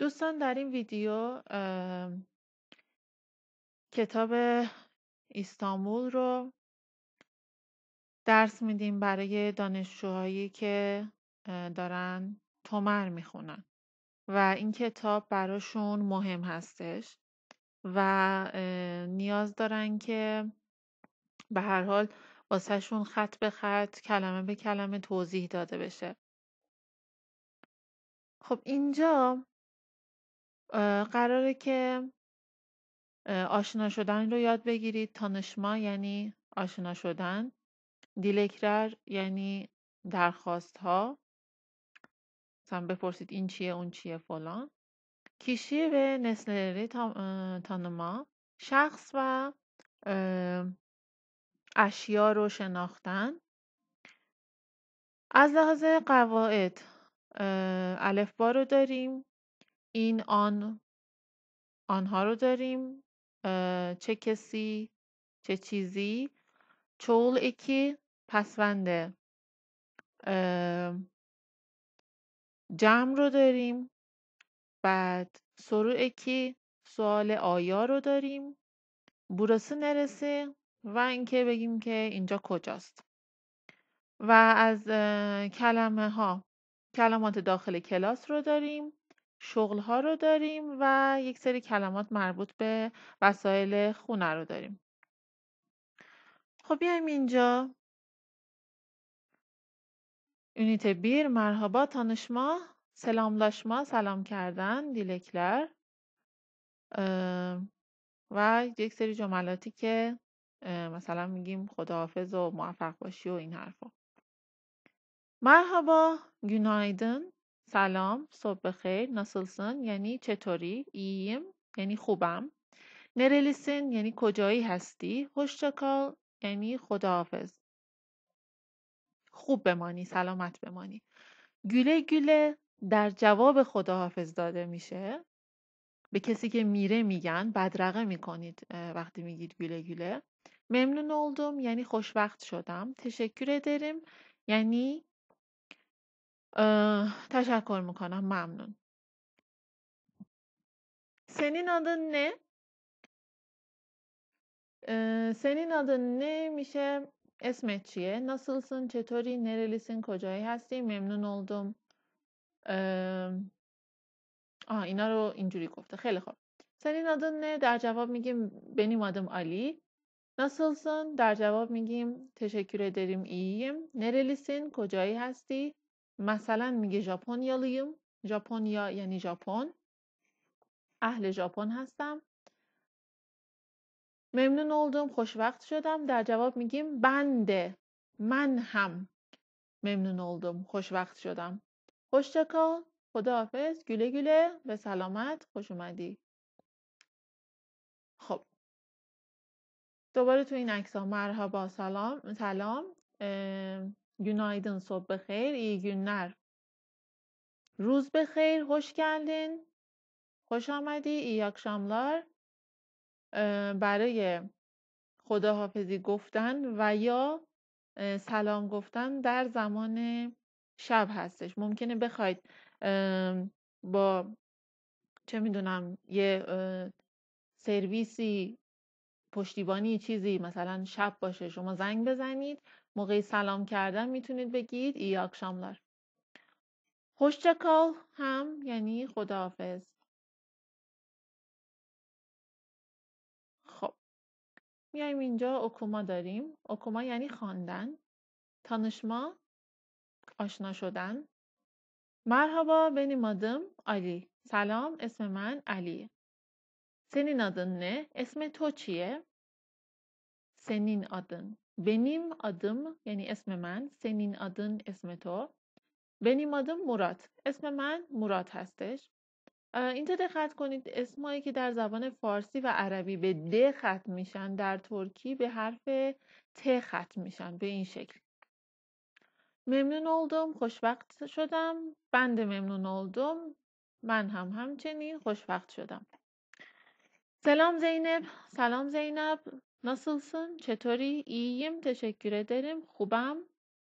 دوستان در این ویدیو کتاب استانبول رو درس میدیم برای دانشجوهایی که دارن تومر میخونن و این کتاب براشون مهم هستش و نیاز دارن که به هر حال واسهشون خط به خط کلمه به کلمه توضیح داده بشه خب اینجا قراره که آشنا شدن رو یاد بگیرید، تانشما یعنی آشنا شدن، دیلکرر یعنی درخواست ها مثلا بپرسید این چیه، اون چیه، فلان. کیشی و نسلری تانما شخص و اشیا رو شناختن. از لحاظ قواعد الف الفبا رو داریم این آن آنها رو داریم چه کسی چه چیزی چول اکی، پسوند جمع رو داریم بعد سرو اکی، سوال آیا رو داریم بورسه نرسه و اینکه بگیم که اینجا کجاست و از کلمه ها کلمات داخل کلاس رو داریم شغل ها رو داریم و یک سری کلمات مربوط به وسایل خونه رو داریم. خب بیایم اینجا بیر 1 تانشما، سلام selamlaşma, سلام کردن, دیلکلر و یک سری جملاتی که مثلا میگیم خداحافظ و موفق باشی و این حرفا. مرحبا، گنایدن سلام صبح بخیر ناسلسن یعنی چطوری ایم یعنی خوبم نرلیسن یعنی کجایی هستی هشتکال یعنی خداحافظ خوب بمانی سلامت بمانی گله گله در جواب خداحافظ داده میشه به کسی که میره میگن بدرقه میکنید وقتی میگید گله گله ممنون اولدم یعنی خوشوقت شدم تشکر دارم. یعنی تشکر میکنم ممنون سنی adın نه؟ سنی senin نه میشه اسمت چیه؟ ناسلسن چطوری؟ نرلیسین کجایی هستی؟ ممنون اولدم آه اینا رو اینجوری گفته خیلی خوب سنین adın نه در جواب میگیم benim آدم علی Nasılsın? در جواب میگیم تشکر داریم اییم نرلیسین کجایی هستی؟ مثلا میگه ژاپنیالیم، ژاپنیا یعنی ژاپن اهل ژاپن هستم ممنون اولدم خوشوقت شدم در جواب میگیم بنده من هم ممنون اولدم خوشوقت شدم خدا خداحافظ گله گله به سلامت خوش اومدی خب دوباره تو این عکس ها مرحبا سلام سلام Günaydın, صبح بخیر iyi günler. روز بخیر hoş geldin. خوش آمدی ای اکشاملار برای خداحافظی گفتن و یا سلام گفتن در زمان شب هستش ممکنه بخواید با چه میدونم یه سرویسی پشتیبانی چیزی مثلا شب باشه شما زنگ بزنید موقعی سلام کردن میتونید بگید ای اکشاملار خوشچکال هم یعنی خداحافظ. خب میایم اینجا اکوما داریم. اکوما یعنی خواندن. تانشما آشنا شدن. مرحبا بنی مادم علی. سلام اسم من علی سنین آدن نه؟ اسم تو چیه؟ سنین آدن بنیم آدم یعنی اسم من سنین آدم اسم تو بنیم آدم مراد اسم من مراد هستش اینجا دقت کنید اسمایی که در زبان فارسی و عربی به د ختم میشن در ترکی به حرف ت ختم میشن به این شکل ممنون اولدم خوشوقت شدم بند ممنون اولدم. من هم همچنین خوشوقت شدم سلام زینب سلام زینب Nasılsın? Çetori? تشکره teşekkür خوبم.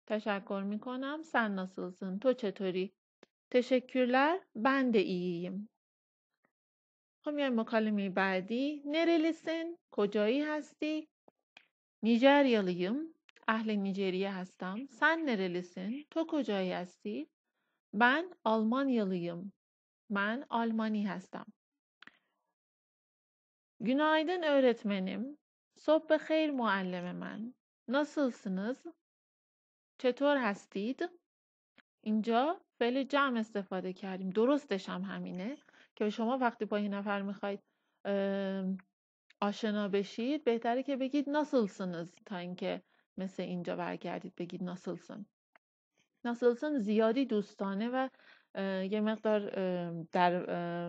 تشکر می میکنم. Sen nasılsın? تو چطوری؟ تشکرلر. Ben de اییم. خب میایم بعدی. نرلیسن؟ کجایی هستی؟ نیجریالیم. اهل نیجریه هستم. سن نرلیسن؟ تو کجایی هستی؟ من آلمانیالیم. من آلمانی هستم. گنایدن öğretmenim. صبح بخیر معلم من. Nasılsınız? چطور هستید؟ اینجا فعل جمع استفاده کردیم. درستش هم همینه که شما وقتی با این نفر میخواید آشنا بشید بهتره که بگید ناسلسنز تا اینکه مثل اینجا برگردید بگید ناسلسن ناسلسن زیادی دوستانه و یه مقدار در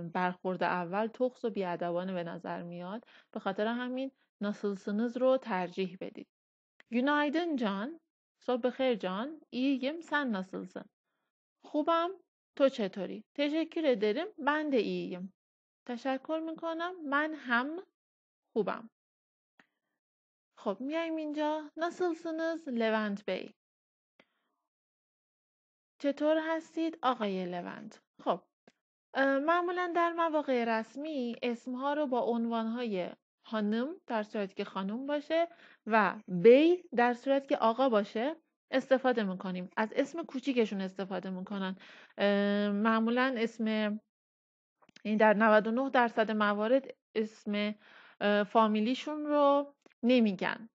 برخورد اول تخص و بیادبانه به نظر میاد به خاطر همین nasılsınız رو ترجیح بدید Günaydın جان صبح خیر جان İyiyim. Sen nasılsın? خوبم. تو چطوری؟ تشکر ederim. Ben de iyiyim. تشکر میکنم. من هم خوبم. خب میایم اینجا. nasılsınız لوند بی؟ چطور هستید آقای لوند؟ خب معمولا در مواقع رسمی اسمها رو با عنوانهای خانم در صورت که خانم باشه و بی در صورت که آقا باشه استفاده میکنیم از اسم کوچیکشون استفاده میکنن معمولا اسم این در 99 درصد موارد اسم فامیلیشون رو نمیگن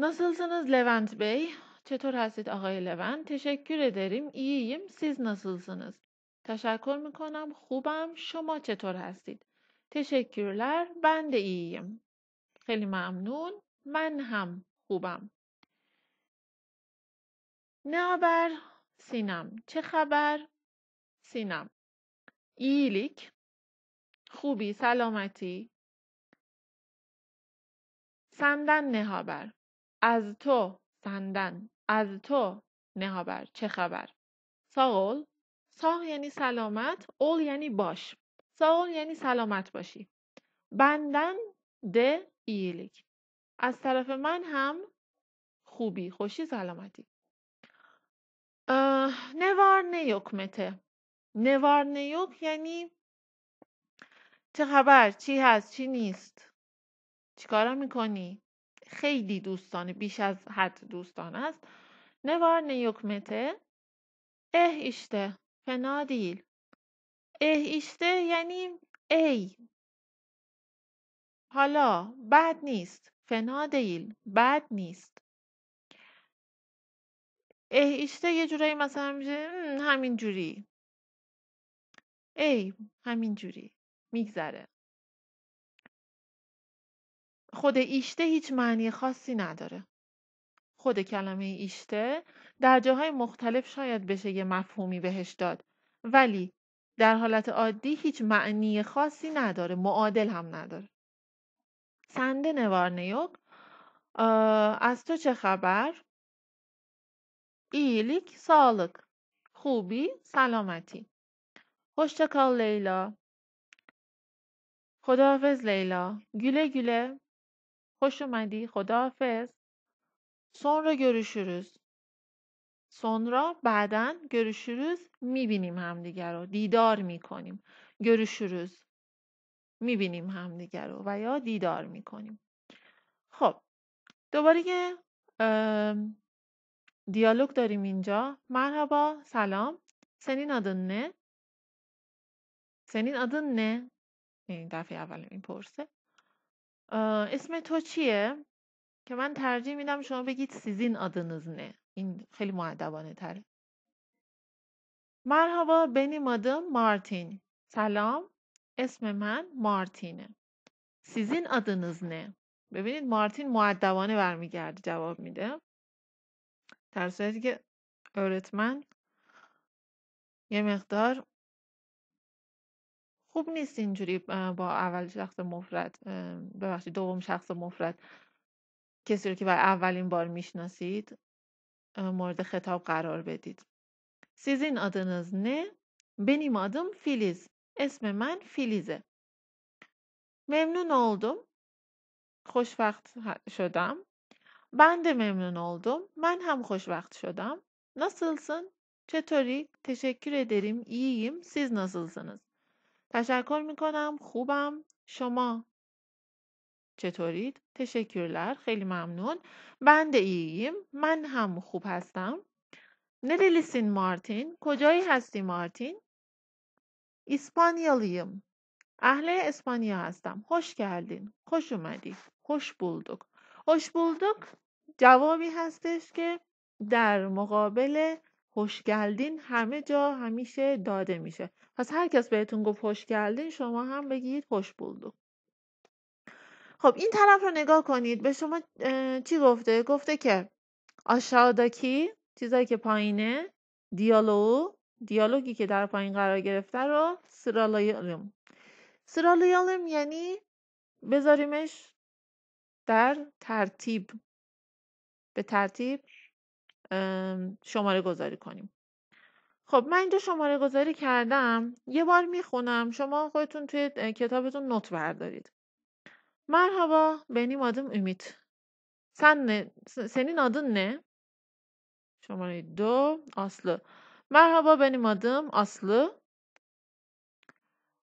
Nasılsınız لوند بی. چطور هستید آقای لوند؟ تشکر داریم اییم سیز نسلسنز. تشکر میکنم خوبم شما چطور هستید؟ تشکرلر بنده ایم خیلی ممنون من هم خوبم. نهابر. سینم چه خبر سینم ایلیک خوبی سلامتی سندن نهابر. از تو سندن از تو نهابر. چه خبر ساول ساغ یعنی سلامت اول یعنی باش ساول یعنی سلامت باشی بندن د ایلیک از طرف من هم خوبی خوشی سلامتی نوار نیوک مته نوار نیوک یعنی چه خبر چی هست چی نیست چیکارا میکنی خیلی دوستانه بیش از حد دوستانه است نوار نیوکمته اه ایشته فنا اه یعنی ای حالا بد نیست فنا دیل بد نیست اه ایشته یه جورایی مثلا میشه همین جوری ای همین جوری میگذره خود ایشته هیچ معنی خاصی نداره خود کلمه ایشته در جاهای مختلف شاید بشه یه مفهومی بهش داد ولی در حالت عادی هیچ معنی خاصی نداره معادل هم نداره سنده نیوگ؟ از تو چه خبر؟ ایلیک سالک خوبی سلامتی خوشتکال لیلا خداحافظ لیلا گله گله. خوش اومدی خداحافظ sonra روز. را بعدا روز میبینیم همدیگه رو دیدار میکنیم روز میبینیم همدیگه رو و یا دیدار میکنیم خب دوباره یه دیالوگ داریم اینجا مرحبا سلام سنین آدن نه؟ سنین ادن نه؟ این دفعه اول میپرسه اسم تو چیه؟ که من ترجیح میدم شما بگید سیزین از نه این خیلی معدبانه تره مرحبا بنی مادم مارتین سلام اسم من مارتینه سیزین آدنز نه ببینید مارتین معدبانه برمیگرده جواب میده در صورتی که اورتمن یه مقدار خوب نیست اینجوری با اول شخص مفرد ببخشید دوم شخص مفرد کسی رو که برای اولین بار میشناسید مورد خطاب قرار بدید. سیزین adınız نه؟ بنیم آدم فیلیز اسم من فیلیزه. ممنون oldum. خوشوقت شدم. بنده ممنون oldum. من هم خوشوقت شدم. نسلسن؟ چطوری؟ تشکر ederim. اییم. سیز نسلسنز؟ تشکر میکنم. خوبم. شما چطورید؟ تشکرلر خیلی ممنون بنده ایم. من هم خوب هستم نلیلیسین مارتین. کجایی هستی مارتین؟ اسپانیالیم اهل اسپانیا هستم خوش کردین خوش اومدی خوش بولدک خوش جوابی هستش که در مقابل خوش همه جا همیشه داده میشه پس هر کس بهتون گفت خوش شما هم بگید خوش بولدک خب این طرف رو نگاه کنید به شما چی گفته گفته که آشاداکی چیزایی که پایینه دیالوگ دیالوگی که در پایین قرار گرفته رو سرالایالم سرالایالم یعنی بذاریمش در ترتیب به ترتیب شماره گذاری کنیم خب من اینجا شماره گذاری کردم یه بار میخونم شما خودتون توی کتابتون نوت بردارید Merhaba, benim adım Ümit. Sen ne? Senin adın ne? Şamanı Do, Aslı. Merhaba, benim adım Aslı.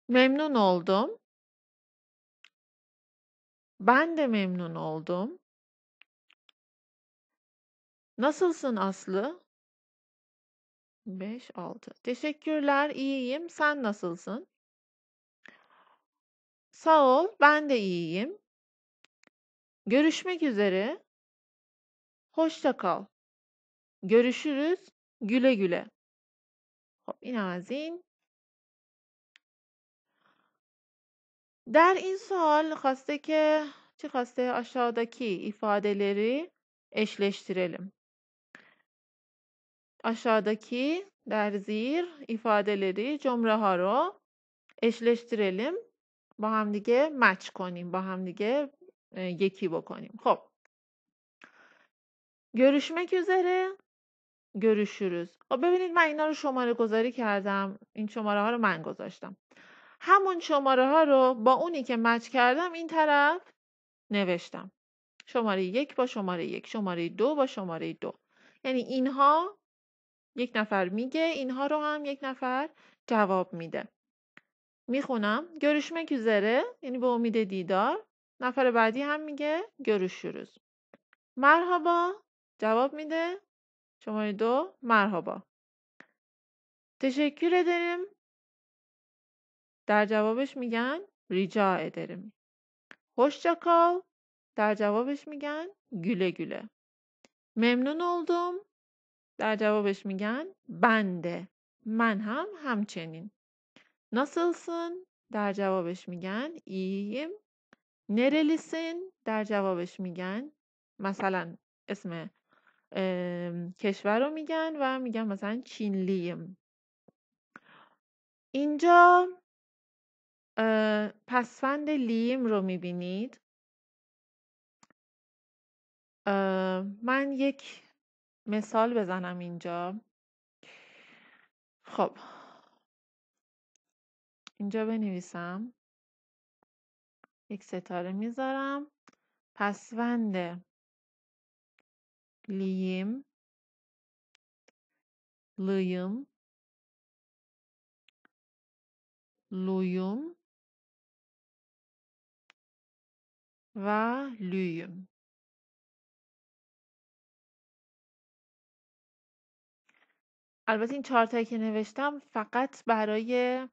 Memnun oldum. Ben de memnun oldum. Nasılsın Aslı? 5, 6. Teşekkürler, iyiyim. Sen nasılsın? Sağ ol, ben de iyiyim. Görüşmek üzere. Hoşça kal. Görüşürüz. Güle güle. Hop inazin. در این سال ki, که چه aşağıdaki ifadeleri eşleştirelim. Aşağıdaki der ifadeleri cümle haro eşleştirelim. با هم دیگه مچ کنیم با هم دیگه یکی بکنیم خب görüşmek üzere görüşürüz خب ببینید من اینا رو شماره گذاری کردم این شماره ها رو من گذاشتم همون شماره ها رو با اونی که مچ کردم این طرف نوشتم شماره یک با شماره یک شماره دو با شماره دو یعنی اینها یک نفر میگه اینها رو هم یک نفر جواب میده میخونم گروشمه üzere یعنی به امید دیدار نفر بعدی هم میگه شروز. مرحبا جواب میده شماره دو مرحبا تشکر ederim در جوابش میگن ریجا ederim خوش در جوابش میگن گله گله. ممنون اولدم. در جوابش میگن بنده من هم همچنین Nasılsın? در جوابش میگن ایم نرلیسن در جوابش میگن مثلا اسم کشور رو میگن و میگن مثلا چینلیم اینجا پسفند لیم رو میبینید من یک مثال بزنم اینجا خب اینجا بنویسم یک ستاره میذارم پسوند لیم لیم لویم و لویم البته این چهار تایی که نوشتم فقط برای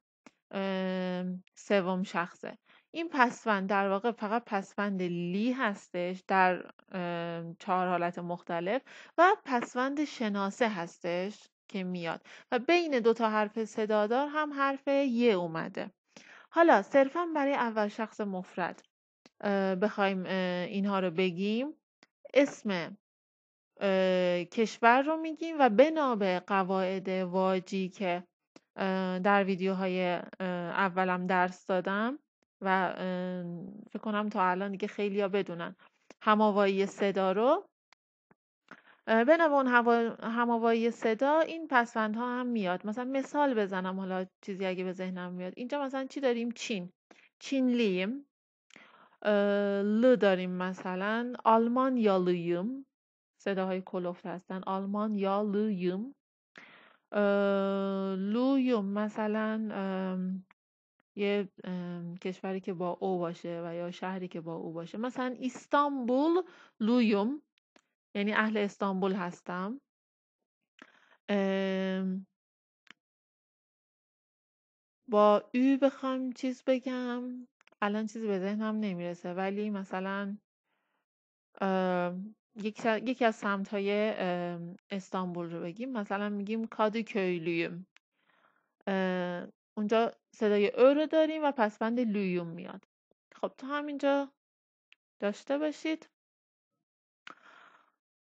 سوم شخصه این پسوند در واقع فقط پسوند لی هستش در چهار حالت مختلف و پسوند شناسه هستش که میاد و بین دو تا حرف صدادار هم حرف یه اومده حالا صرفا برای اول شخص مفرد بخوایم اینها رو بگیم اسم کشور رو میگیم و بنا به قواعد واجی که در ویدیوهای اولم درس دادم و فکر کنم تا الان دیگه خیلیا بدونن هماوایی صدا رو بنابراین اون هماوایی صدا این ها هم میاد مثلا مثال بزنم حالا چیزی اگه به ذهنم میاد اینجا مثلا چی داریم چین چین لیم ل داریم مثلا آلمان آلمانیالیم صداهای کلوفت هستن آلمان آلمانیالیم لویوم مثلا یه کشوری که با او باشه و یا شهری که با او باشه مثلا استانبول لویوم یعنی اهل استانبول هستم با او بخوام چیز بگم الان چیزی به ذهنم نمیرسه ولی مثلا یکی از سمت های استانبول رو بگیم مثلا میگیم کادوکویلیوم کیلیوم اونجا صدای او رو داریم و پسبند لویوم میاد خب تو همینجا داشته باشید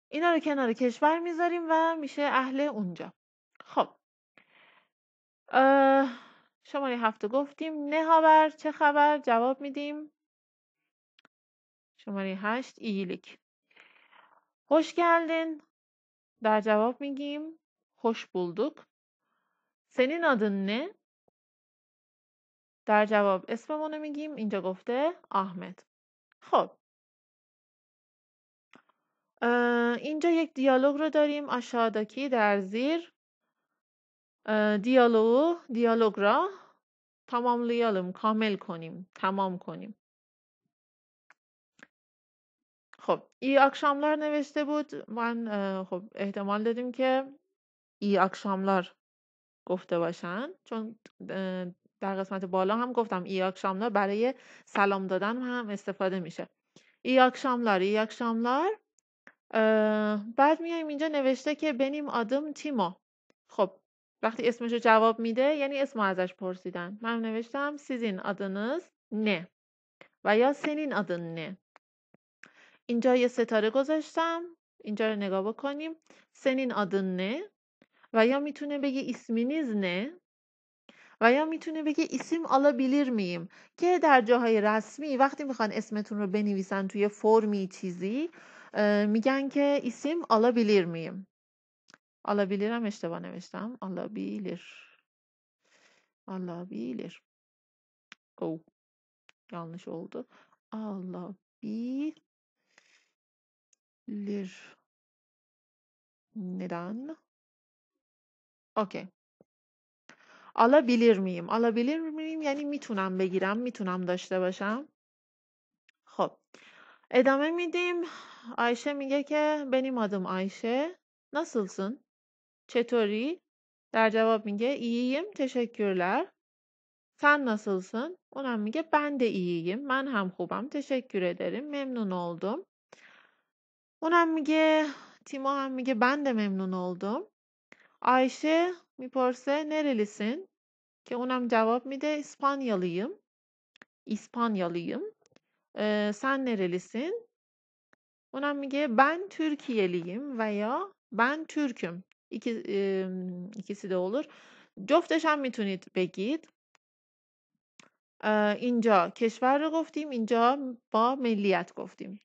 اینا رو کنار کشور میذاریم و میشه اهل اونجا خب شماره هفته گفتیم نه خبر چه خبر جواب میدیم شماره هشت ایلیک خوش گلدین در جواب میگیم خوش بولدوک سنین آدن نه؟ در جواب اسممونو میگیم اینجا گفته احمد خب اینجا یک دیالوگ رو داریم آشاداکی در زیر دیالوگو دیالوگ را تمام لیالم کامل کنیم تمام کنیم خب ای اکشاملار نوشته بود من خب احتمال دادیم که ای اکشاملار گفته باشن چون در قسمت بالا هم گفتم ای برای سلام دادن هم استفاده میشه ای اکشاملار ای اکشاملار بعد میایم اینجا نوشته که بنیم آدم تیما خب وقتی اسمشو جواب میده یعنی اسم ازش پرسیدن من نوشتم سیزین آدنز نه و یا سنین آدن نه اینجا یه ستاره گذاشتم اینجا رو نگاه بکنیم سنین آدن نه و یا میتونه بگه اسمینیز نه و یا میتونه بگه اسم آلا بیلیر میم که در جاهای رسمی وقتی میخوان اسمتون رو بنویسن توی فرمی چیزی میگن که اسم آلا بیلیر میم آلا بیلیر اشتباه نوشتم آلا بیلیر آلا بیلیر او یانش oldu. آلا بیلیر lir. Neden? Okey. Alabilir miyim? Alabilir miyim? یعنی میتونم بگیرم میتونم داشته باشم خب ادامه میدیم آیشه میگه که benim adım Ayşe nasılsın چطوری در جواب میگه iyiyim teşekkürler sen nasılsın اونم میگه ben de iyiyim من هم خوبم teşekkür ederim memnun oldum اونم میگه تیما هم میگه بند ممنون oldum آیشه میپرسه نریلیسین که اونم جواب میده اسپانیالیم اسپانیالیم سن نریلیسین اونم میگه من ترکیلیم و یا بن ترکم ایکی، ده جفتش هم میتونید بگید اینجا کشور رو گفتیم اینجا با ملیت گفتیم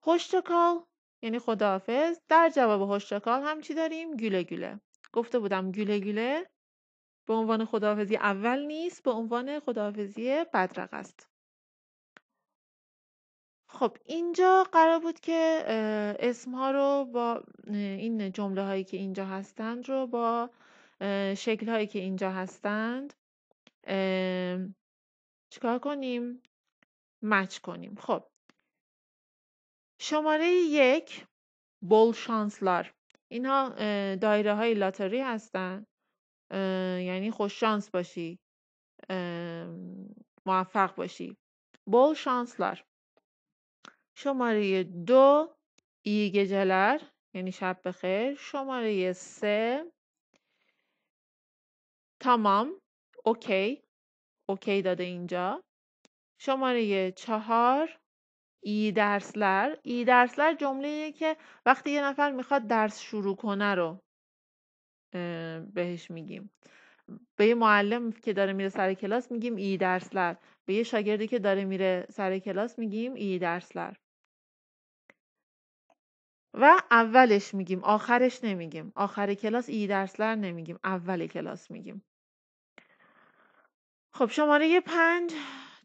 خوشتکال یعنی خداحافظ در جواب هشدار هم چی داریم گله گله گفته بودم گله گله به عنوان خداحافظی اول نیست به عنوان خداحافظی بدرق است خب اینجا قرار بود که اسم ها رو با این جمله هایی که اینجا هستند رو با شکل هایی که اینجا هستند چیکار کنیم مچ کنیم خب شماره یک بول شانسلار اینها دایره های لاتری هستن یعنی خوش شانس باشی موفق باشی بول شانسلار شماره دو ایگجلر. یعنی شب بخیر شماره سه تمام اوکی اوکی داده اینجا شماره چهار ای درسلر ای درسلر جمله که وقتی یه نفر میخواد درس شروع کنه رو بهش میگیم به یه معلم که داره میره سر کلاس میگیم ای درسلر به یه شاگردی که داره میره سر کلاس میگیم ای درسلر و اولش میگیم آخرش نمیگیم آخر کلاس ای درسلر نمیگیم اول کلاس میگیم خب شماره پنج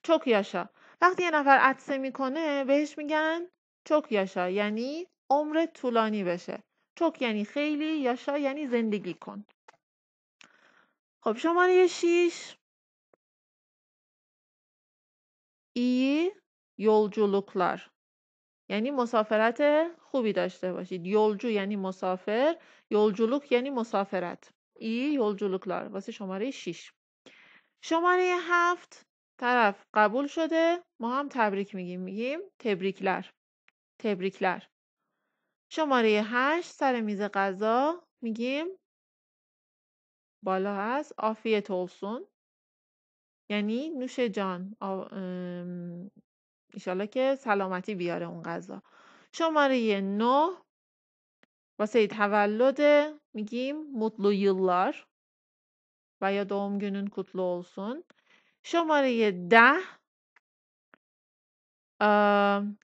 چوکیاشا وقتی یه نفر عطسه میکنه بهش میگن چوک یاشا یعنی عمر طولانی بشه چوک یعنی خیلی یاشا یعنی زندگی کن خب شماره شیش ای یولجولوکلار یعنی مسافرت خوبی داشته باشید یولجو یعنی مسافر یولجولوک یعنی مسافرت ای یولجولوکلار واسه شماره شیش شماره هفت طرف قبول شده ما هم تبریک میگیم میگیم تبریکلر تبریکلر شماره هشت سر میز غذا میگیم بالا هست آفیت اولسون یعنی نوش جان ایشالا که سلامتی بیاره اون غذا شماره نه واسه تولد میگیم مطلو یلار و یا دوم گنون کتلو اولسون شماره ده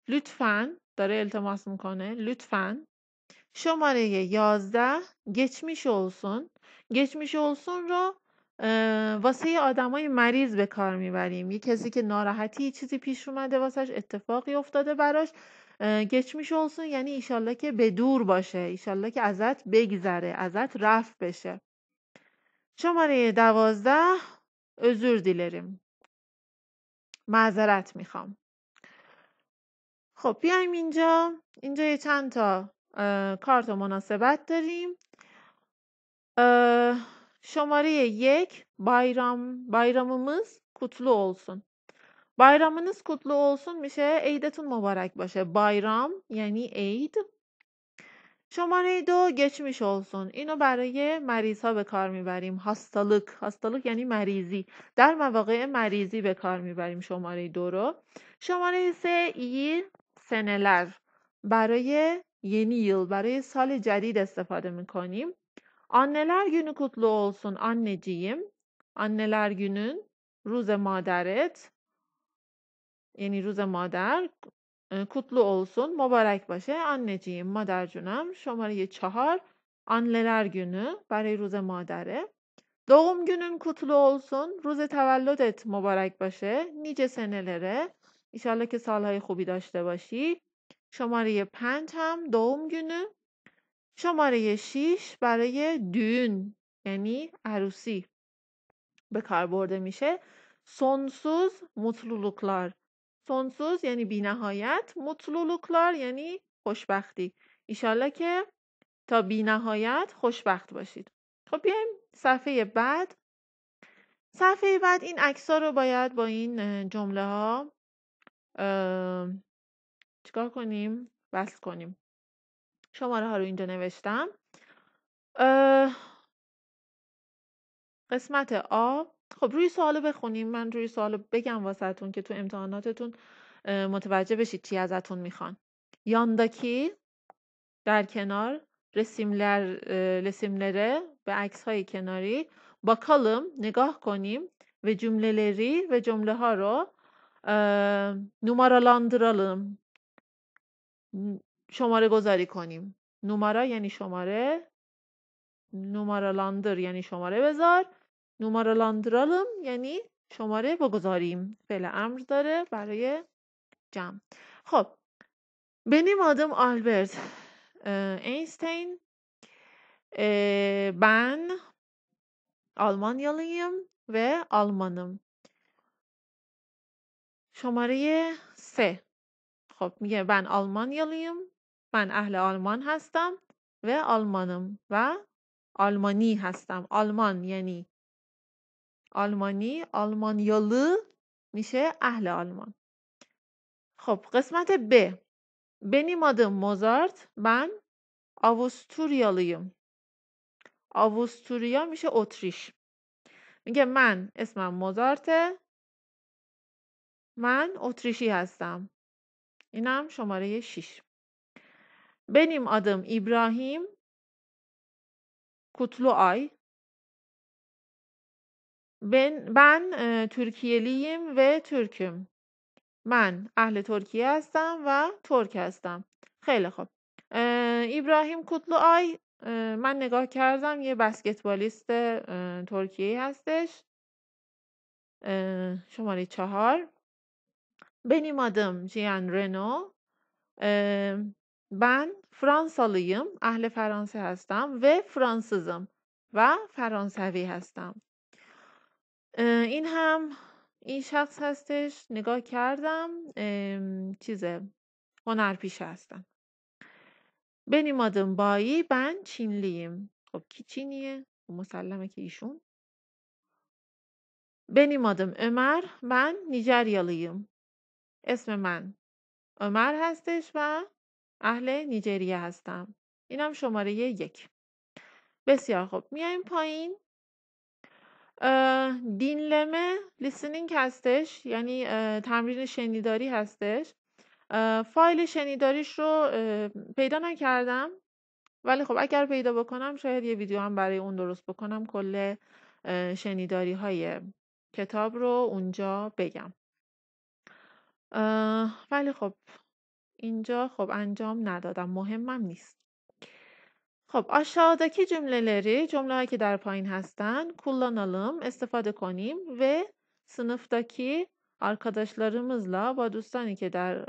لطفا داره التماس میکنه لطفا شماره یازده گچمیش گچ گچمیش اولسون رو واسه آدمای مریض به کار میبریم یه کسی که ناراحتی چیزی پیش اومده واسش اتفاقی افتاده براش گچمیش اولسون یعنی ایشالله که به دور باشه ایشالله که ازت بگذره ازت رفت بشه شماره دوازده özür dilerim. معذرت میخوام. خب بیایم اینجا اینجا یه چند تا کارت مناسبت داریم شماره یک بایرام. bayramımız کتلو olsun bayramınız کتلو olsun میشه عیدتون مبارک باشه بایرام یعنی عید شماره دو گچمیش اولسون اینو برای مریض ها به کار میبریم هاستالک هاستالک یعنی مریضی در مواقع مریضی به کار میبریم شماره دو رو شماره سه ای سنلر برای ینییل برای سال جدید استفاده میکنیم آنلر گونو کتلو اولسون آنجیم آنلر گونون روز مادرت یعنی روز مادر کتلو اولسون مبارک باشه انجیم مادر جونم شماره چهار انللر گنه برای روز مادره دوم گنم کتلو اولسون روز تولدت مبارک باشه نیجه سنلره لره ایشالله که سالهای خوبی داشته باشی شماره پنج هم دوم گنه شماره شیش برای دون یعنی عروسی به کار برده میشه سنسوز مطلولکلار Sonsuz یعنی بینهایت کلار یعنی خوشبختی ایشالله که تا نهایت خوشبخت باشید خب بیایم صفحه بعد صفحه بعد این عکس رو باید با این جمله ها چیکار کنیم وصل کنیم شماره ها رو اینجا نوشتم قسمت آب خب روی سوال بخونیم من روی سوالو بگم واسهتون که تو امتحاناتتون متوجه بشید چی ازتون میخوان یانداکی در کنار رسیملره به عکس های کناری، با نگاه کنیم جمله لری و جمله ها رو نومارالاندرالم شماره گذاری کنیم نومارا یعنی شماره نومارالاندر یعنی شماره بذار نومارولاندرالوم یعنی شماره بگذاریم فعل امر داره برای جمع خب بنیم آدم آلبرت اینستین بن آلمانیالیم و آلمانم شماره سه خب میگه من آلمانیالیم من اهل آلمان هستم و آلمانم و آلمانی هستم آلمان یعنی آلمانی آلمانیالی میشه اهل آلمان خب قسمت ب بنیم آدم موزارت. من آوستوریالیم. آوستوریا میشه اتریش میگه من اسمم موزارته من اتریشی هستم اینم شماره 6 آدم ایبراهیم. کتلو آی. من بن و و ترکم. من اهل ترکیه هستم و ترک هستم. خیلی خوب ابراهیم ایبراهیم آی من نگاه کردم یه بسکتبالیست ترکیه هستش. شماره چهار. بنی مادم جیان رنو من فرانسالیم اهل فرانسه هستم و فرانسیزم و فرانسوی هستم. این هم این شخص هستش نگاه کردم چیزه هستم هستن مادم بایی بن چینلیم خب کی چینیه؟ خب، مسلمه که ایشون بنیمادم مادم امر من نیجریالیم اسم من عمر هستش و اهل نیجریه هستم اینم شماره یک بسیار خوب میایم پایین دینلمه لیسنینگ هستش یعنی تمرین شنیداری هستش فایل شنیداریش رو پیدا نکردم ولی خب اگر پیدا بکنم شاید یه ویدیو هم برای اون درست بکنم کل شنیداری های کتاب رو اونجا بگم ولی خب اینجا خب انجام ندادم مهمم نیست خب لری جمله هایی که در پایین هستن کلانالم استفاده کنیم و sınıftaki لا، با دوستانی که در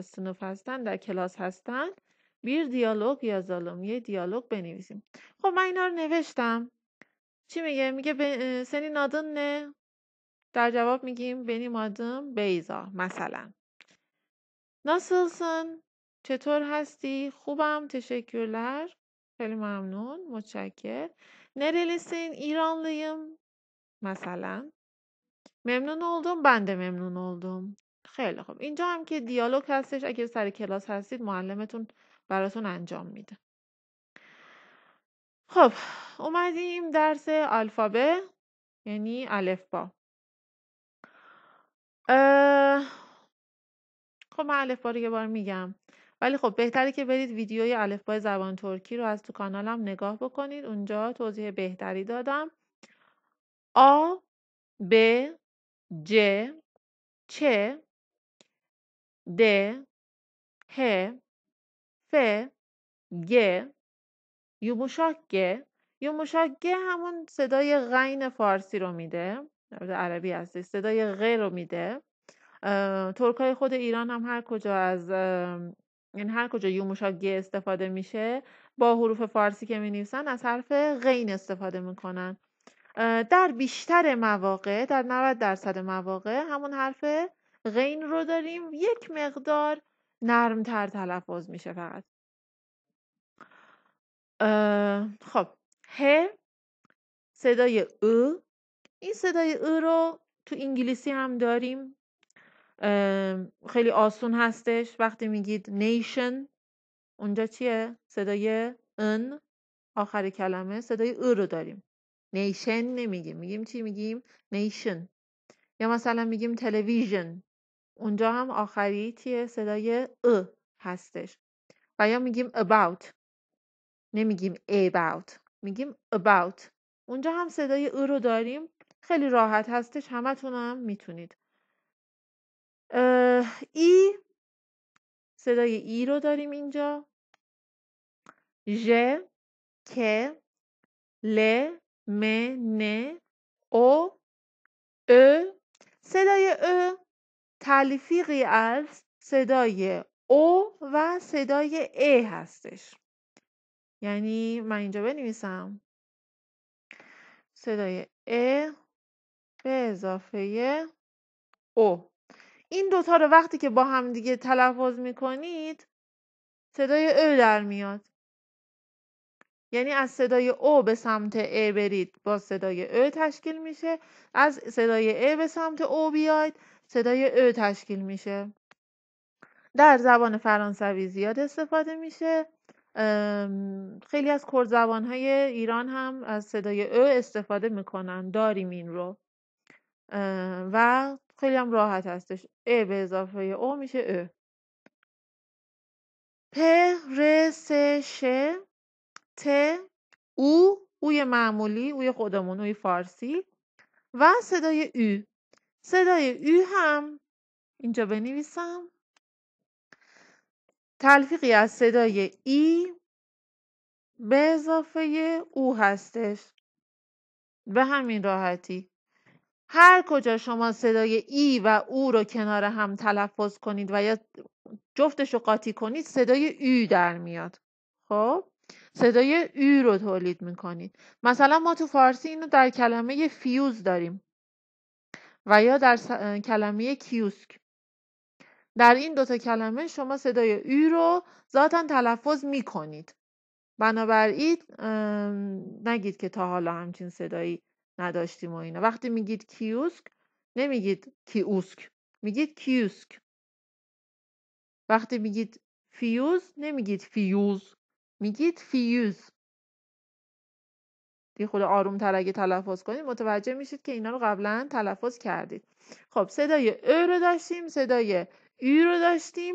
سنف هستن در کلاس هستن بیر دیالوگ یازالم، یه دیالوگ بنویسیم. خب من اینا رو نوشتم. چی میگه؟ میگه سنی نادن نه؟ در جواب میگیم بنیم آدم بیزا مثلا. ناسلسن؟ چطور هستی؟ خوبم تشکرلر. خیلی ممنون، متشکر. نرلیسین ایرانلیم مثلا ممنون oldum. بنده ممنون oldum. خیلی خوب. اینجا هم که دیالوگ هستش اگر سر کلاس هستید معلمتون براتون انجام میده. خب اومدیم درس الفابه یعنی الفبا. خب من با رو یه بار میگم. ولی خب بهتره که برید ویدیوی الفبای زبان ترکی رو از تو کانالم نگاه بکنید اونجا توضیح بهتری دادم آ ب ج چ د ه ف گ یوموشاک گ یوموشاک گ همون صدای غین فارسی رو میده عربی هست صدای غ رو میده ترکای خود ایران هم هر کجا از یعنی هر کجا یوموشا گ استفاده میشه با حروف فارسی که می از حرف غین استفاده میکنن در بیشتر مواقع در 90 درصد مواقع همون حرف غین رو داریم یک مقدار نرمتر تلفظ میشه فقط خب ه صدای او این صدای او رو تو انگلیسی هم داریم خیلی آسون هستش وقتی میگید نیشن اونجا چیه صدای ان آخر کلمه صدای او رو داریم نیشن نمیگیم میگیم چی میگیم نیشن یا مثلا میگیم تلویژن اونجا هم آخری چیه صدای ا هستش و یا میگیم about نمیگیم about میگیم about اونجا هم صدای ا رو داریم خیلی راحت هستش همتون هم میتونید ای صدای ای رو داریم اینجا ژ که ل م ن او ا صدای ا تلفیقی از صدای او و صدای ا هستش یعنی من اینجا بنویسم صدای ا به اضافه او این دوتا رو وقتی که با هم دیگه تلفظ میکنید صدای او در میاد یعنی از صدای او به سمت ا برید با صدای او تشکیل میشه از صدای ا به سمت او بیاید صدای او تشکیل میشه در زبان فرانسوی زیاد استفاده میشه خیلی از کرد های ایران هم از صدای او استفاده میکنن داریم این رو و خیلی هم راحت هستش ا به اضافه او میشه ا پ ر س ش ت او اوی معمولی اوی خودمون اوی فارسی و صدای او صدای او هم اینجا بنویسم تلفیقی از صدای ای به اضافه او هستش به همین راحتی هر کجا شما صدای ای و او رو کنار هم تلفظ کنید و یا جفتش رو قاطی کنید صدای ای در میاد خب صدای ای رو تولید میکنید مثلا ما تو فارسی اینو در کلمه فیوز داریم و یا در کلمه کیوسک در این دوتا کلمه شما صدای ای رو ذاتا تلفظ میکنید بنابراین نگید که تا حالا همچین صدایی نداشتیم و اینا وقتی میگید کیوسک نمیگید کیوسک میگید کیوسک وقتی میگید فیوز نمیگید فیوز میگید فیوز دی خود آروم تر اگه تلفظ کنید متوجه میشید که اینا رو قبلا تلفظ کردید خب صدای او رو داشتیم صدای ای رو داشتیم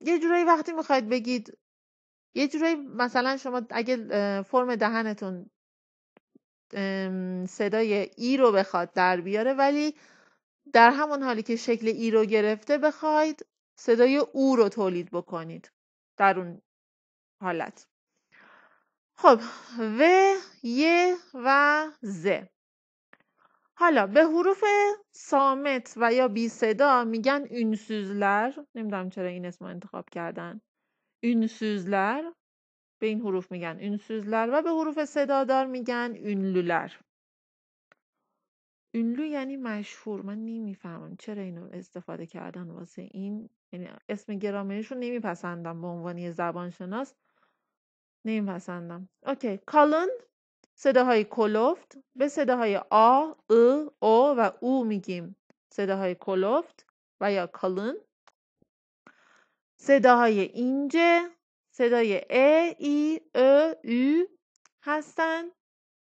یه جورایی وقتی میخواید بگید یه جورایی مثلا شما اگه فرم دهنتون صدای ای رو بخواد در بیاره ولی در همون حالی که شکل ای رو گرفته بخواید صدای او رو تولید بکنید در اون حالت خب و ی و ز حالا به حروف سامت و یا بی صدا میگن اونسوزلر نمیدونم چرا این اسم انتخاب کردن اونسوزلر به این حروف میگن اونسوزلر و به حروف صدادار میگن اونلولر اونلو یعنی مشهور من نمیفهمم چرا اینو استفاده کردن واسه این یعنی اسم گرامریش رو نمیپسندم به عنوان یه زبانشناس نمیپسندم اوکی کالن صداهای کلوفت به صداهای آ، ا، او و او میگیم صداهای کلوفت و یا کالن صداهای اینجه صدای ا ای ا او هستند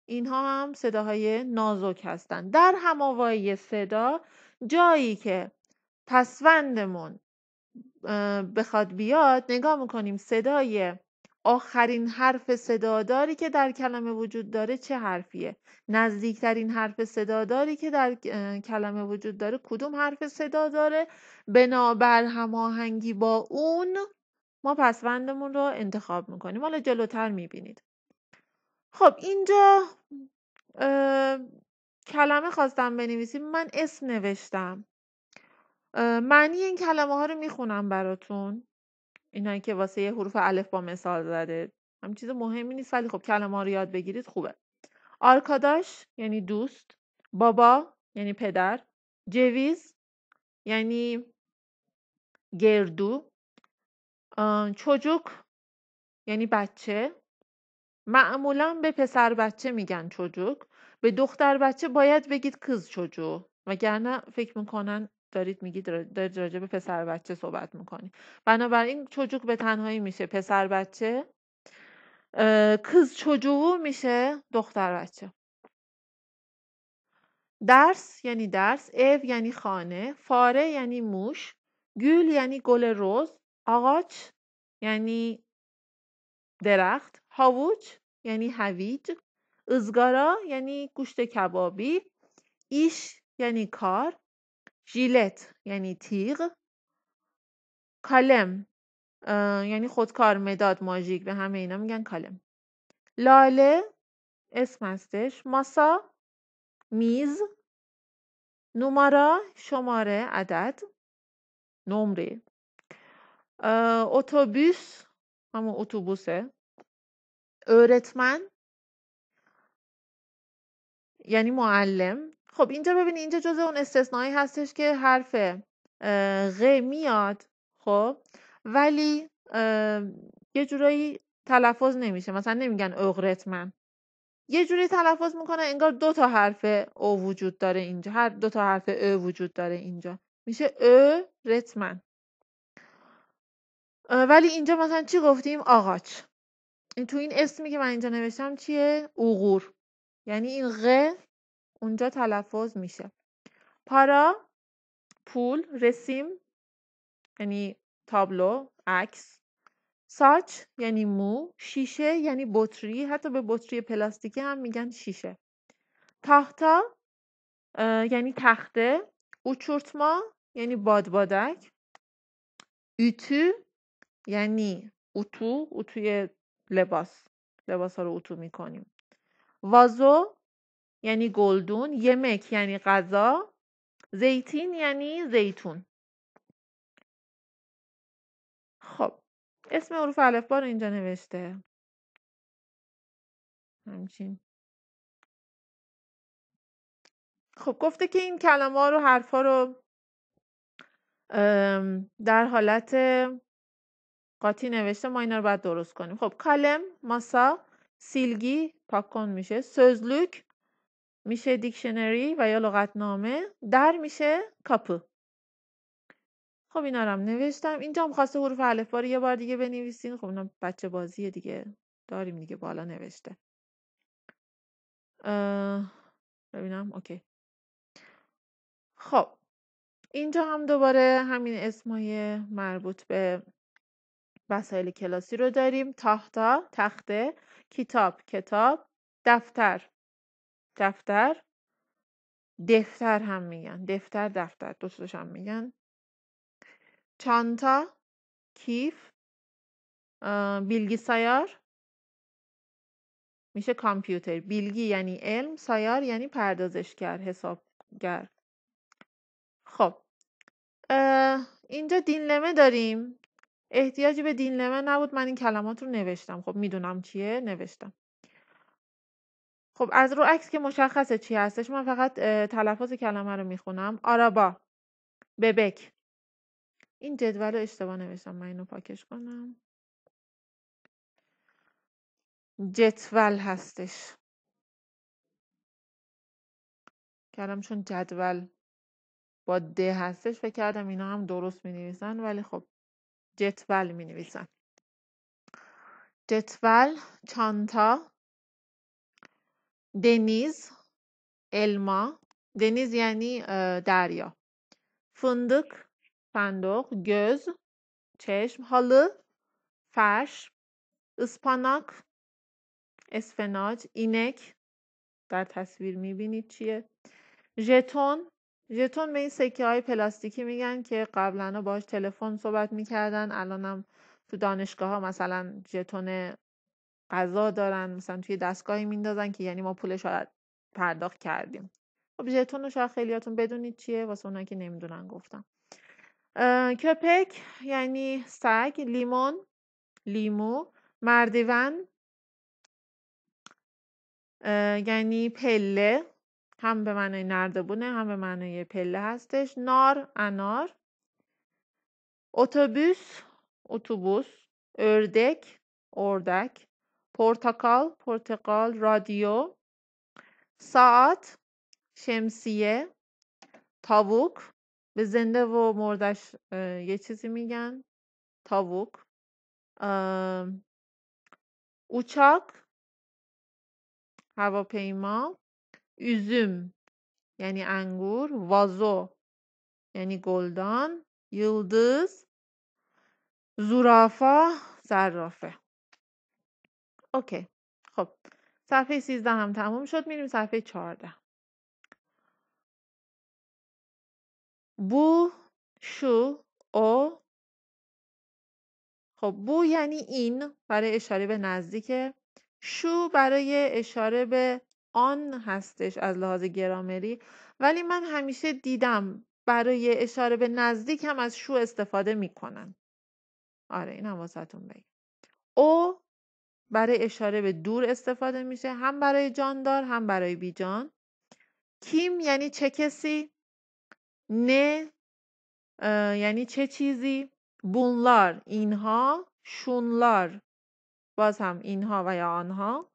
اینها هم صداهای نازک هستند در هماوایی صدا جایی که پسوندمون بخواد بیاد نگاه میکنیم صدای آخرین حرف صداداری که در کلمه وجود داره چه حرفیه نزدیکترین حرف صداداری که در کلمه وجود داره کدوم حرف صدا داره بنابر هماهنگی با اون ما پسوندمون رو انتخاب میکنیم حالا جلوتر میبینید خب اینجا کلمه خواستم بنویسیم من اسم نوشتم معنی این کلمه ها رو میخونم براتون اینایی که واسه حروف الف با مثال زده هم چیز مهمی نیست ولی خب کلمه رو یاد بگیرید خوبه آرکاداش یعنی دوست بابا یعنی پدر جویز یعنی گردو چجوک یعنی بچه معمولا به پسر بچه میگن چجوک به دختر بچه باید بگید کز چوجو وگرنه فکر میکنن دارید میگید دارید به پسر بچه صحبت میکنی. بنابراین چجوک به تنهایی میشه پسر بچه کز چجوو میشه دختر بچه درس یعنی درس ایو یعنی خانه فاره یعنی موش گل یعنی گل روز آقاچ یعنی درخت هاوچ یعنی هویج ازگارا یعنی گوشت کبابی ایش یعنی کار ژیلت یعنی تیغ کالم یعنی خودکار مداد ماژیک به همه اینا میگن کالم لاله اسم هستش ماسا میز نمارا شماره عدد نمره اتوبوس همون اتوبوسه اورتمن یعنی معلم خب اینجا ببینید اینجا جزء اون استثنایی هستش که حرف غ میاد خب ولی یه جورایی تلفظ نمیشه مثلا نمیگن اغرتمن یه جوری تلفظ میکنه انگار دو تا حرف او وجود داره اینجا هر دو تا حرف ا وجود داره اینجا میشه ا رتمن ولی اینجا مثلا چی گفتیم آغاچ تو این اسمی که من اینجا نوشتم چیه اوغور یعنی این غ اونجا تلفظ میشه پارا پول رسیم یعنی تابلو عکس ساچ یعنی مو شیشه یعنی بطری حتی به بطری پلاستیکی هم میگن شیشه تاختا یعنی تخته اوچورتما یعنی بادبادک اوتو یعنی اوتو اتوی لباس لباس ها رو اتو میکنیم وازو یعنی گلدون یمک یعنی غذا زیتین یعنی زیتون خب اسم حروف الف رو اینجا نوشته همچین خب گفته که این کلمه ها رو حرف ها رو در حالت قاطی نوشته ما اینا رو باید درست کنیم خب کلم ماسا سیلگی پاکن میشه سوزلوک میشه دیکشنری و یا نامه در میشه کاپو خب اینا هم نوشتم اینجا هم خواسته حروف الفبا رو یه بار دیگه بنویسین خب اینا بچه بازی دیگه داریم دیگه بالا نوشته ببینم اوکی خب اینجا هم دوباره همین اسمای مربوط به وسایل کلاسی رو داریم تاختا تخته کتاب کتاب دفتر دفتر دفتر هم میگن دفتر دفتر دوستش هم میگن چانتا کیف سایار میشه کامپیوتر بیلگی یعنی علم سایار یعنی پردازشگر حسابگر خب اینجا دینلمه داریم احتیاجی به دینلمه نبود من این کلمات رو نوشتم خب میدونم چیه نوشتم خب از رو عکس که مشخصه چی هستش من فقط تلفظ کلمه رو میخونم آرابا ببک این جدول رو اشتباه نوشتم من اینو پاکش کنم جدول هستش کردم چون جدول با د هستش فکر کردم اینا هم درست می نویسن ولی خب جدول می نویسن جدول چانتا دنیز، الما، دنیز یعنی دریا. فندق فندق، گز، چشم حال فرش اسپاناک اسفناج اینک در تصویر میبینید چیه ژتون ژتون به این سکه های پلاستیکی میگن که قبلا باش تلفن صحبت میکردن الانم تو دانشگاه ها مثلا ژتون غذا دارن مثلا توی دستگاهی میندازن که یعنی ما پولش رو پرداخت کردیم خب ژتون شاید خیلیاتون بدونید چیه واسه اونایی که نمیدونن گفتم کپک یعنی سگ لیمون لیمو مردیون یعنی پله هم به معنای نردبونه هم به معنای پله هستش نار انار اتوبوس اتوبوس اردک اردک پرتقال پرتقال رادیو ساعت شمسیه تاووک به زنده و مردش یه چیزی میگن تاووک اوچاک هواپیما üzüm یعنی انگور وازو یعنی گلدان یلدز زرافه زرافه اوکی خب صفحه 13 هم تموم شد میریم صفحه 14 بو شو او خب بو یعنی این برای اشاره به نزدیکه شو برای اشاره به آن هستش از لحاظ گرامری ولی من همیشه دیدم برای اشاره به نزدیک هم از شو استفاده میکنن آره این هم واسهتون بگم او برای اشاره به دور استفاده میشه هم برای جاندار هم برای بیجان کیم یعنی چه کسی نه یعنی چه چیزی بونلار اینها شونلار باز هم اینها و یا آنها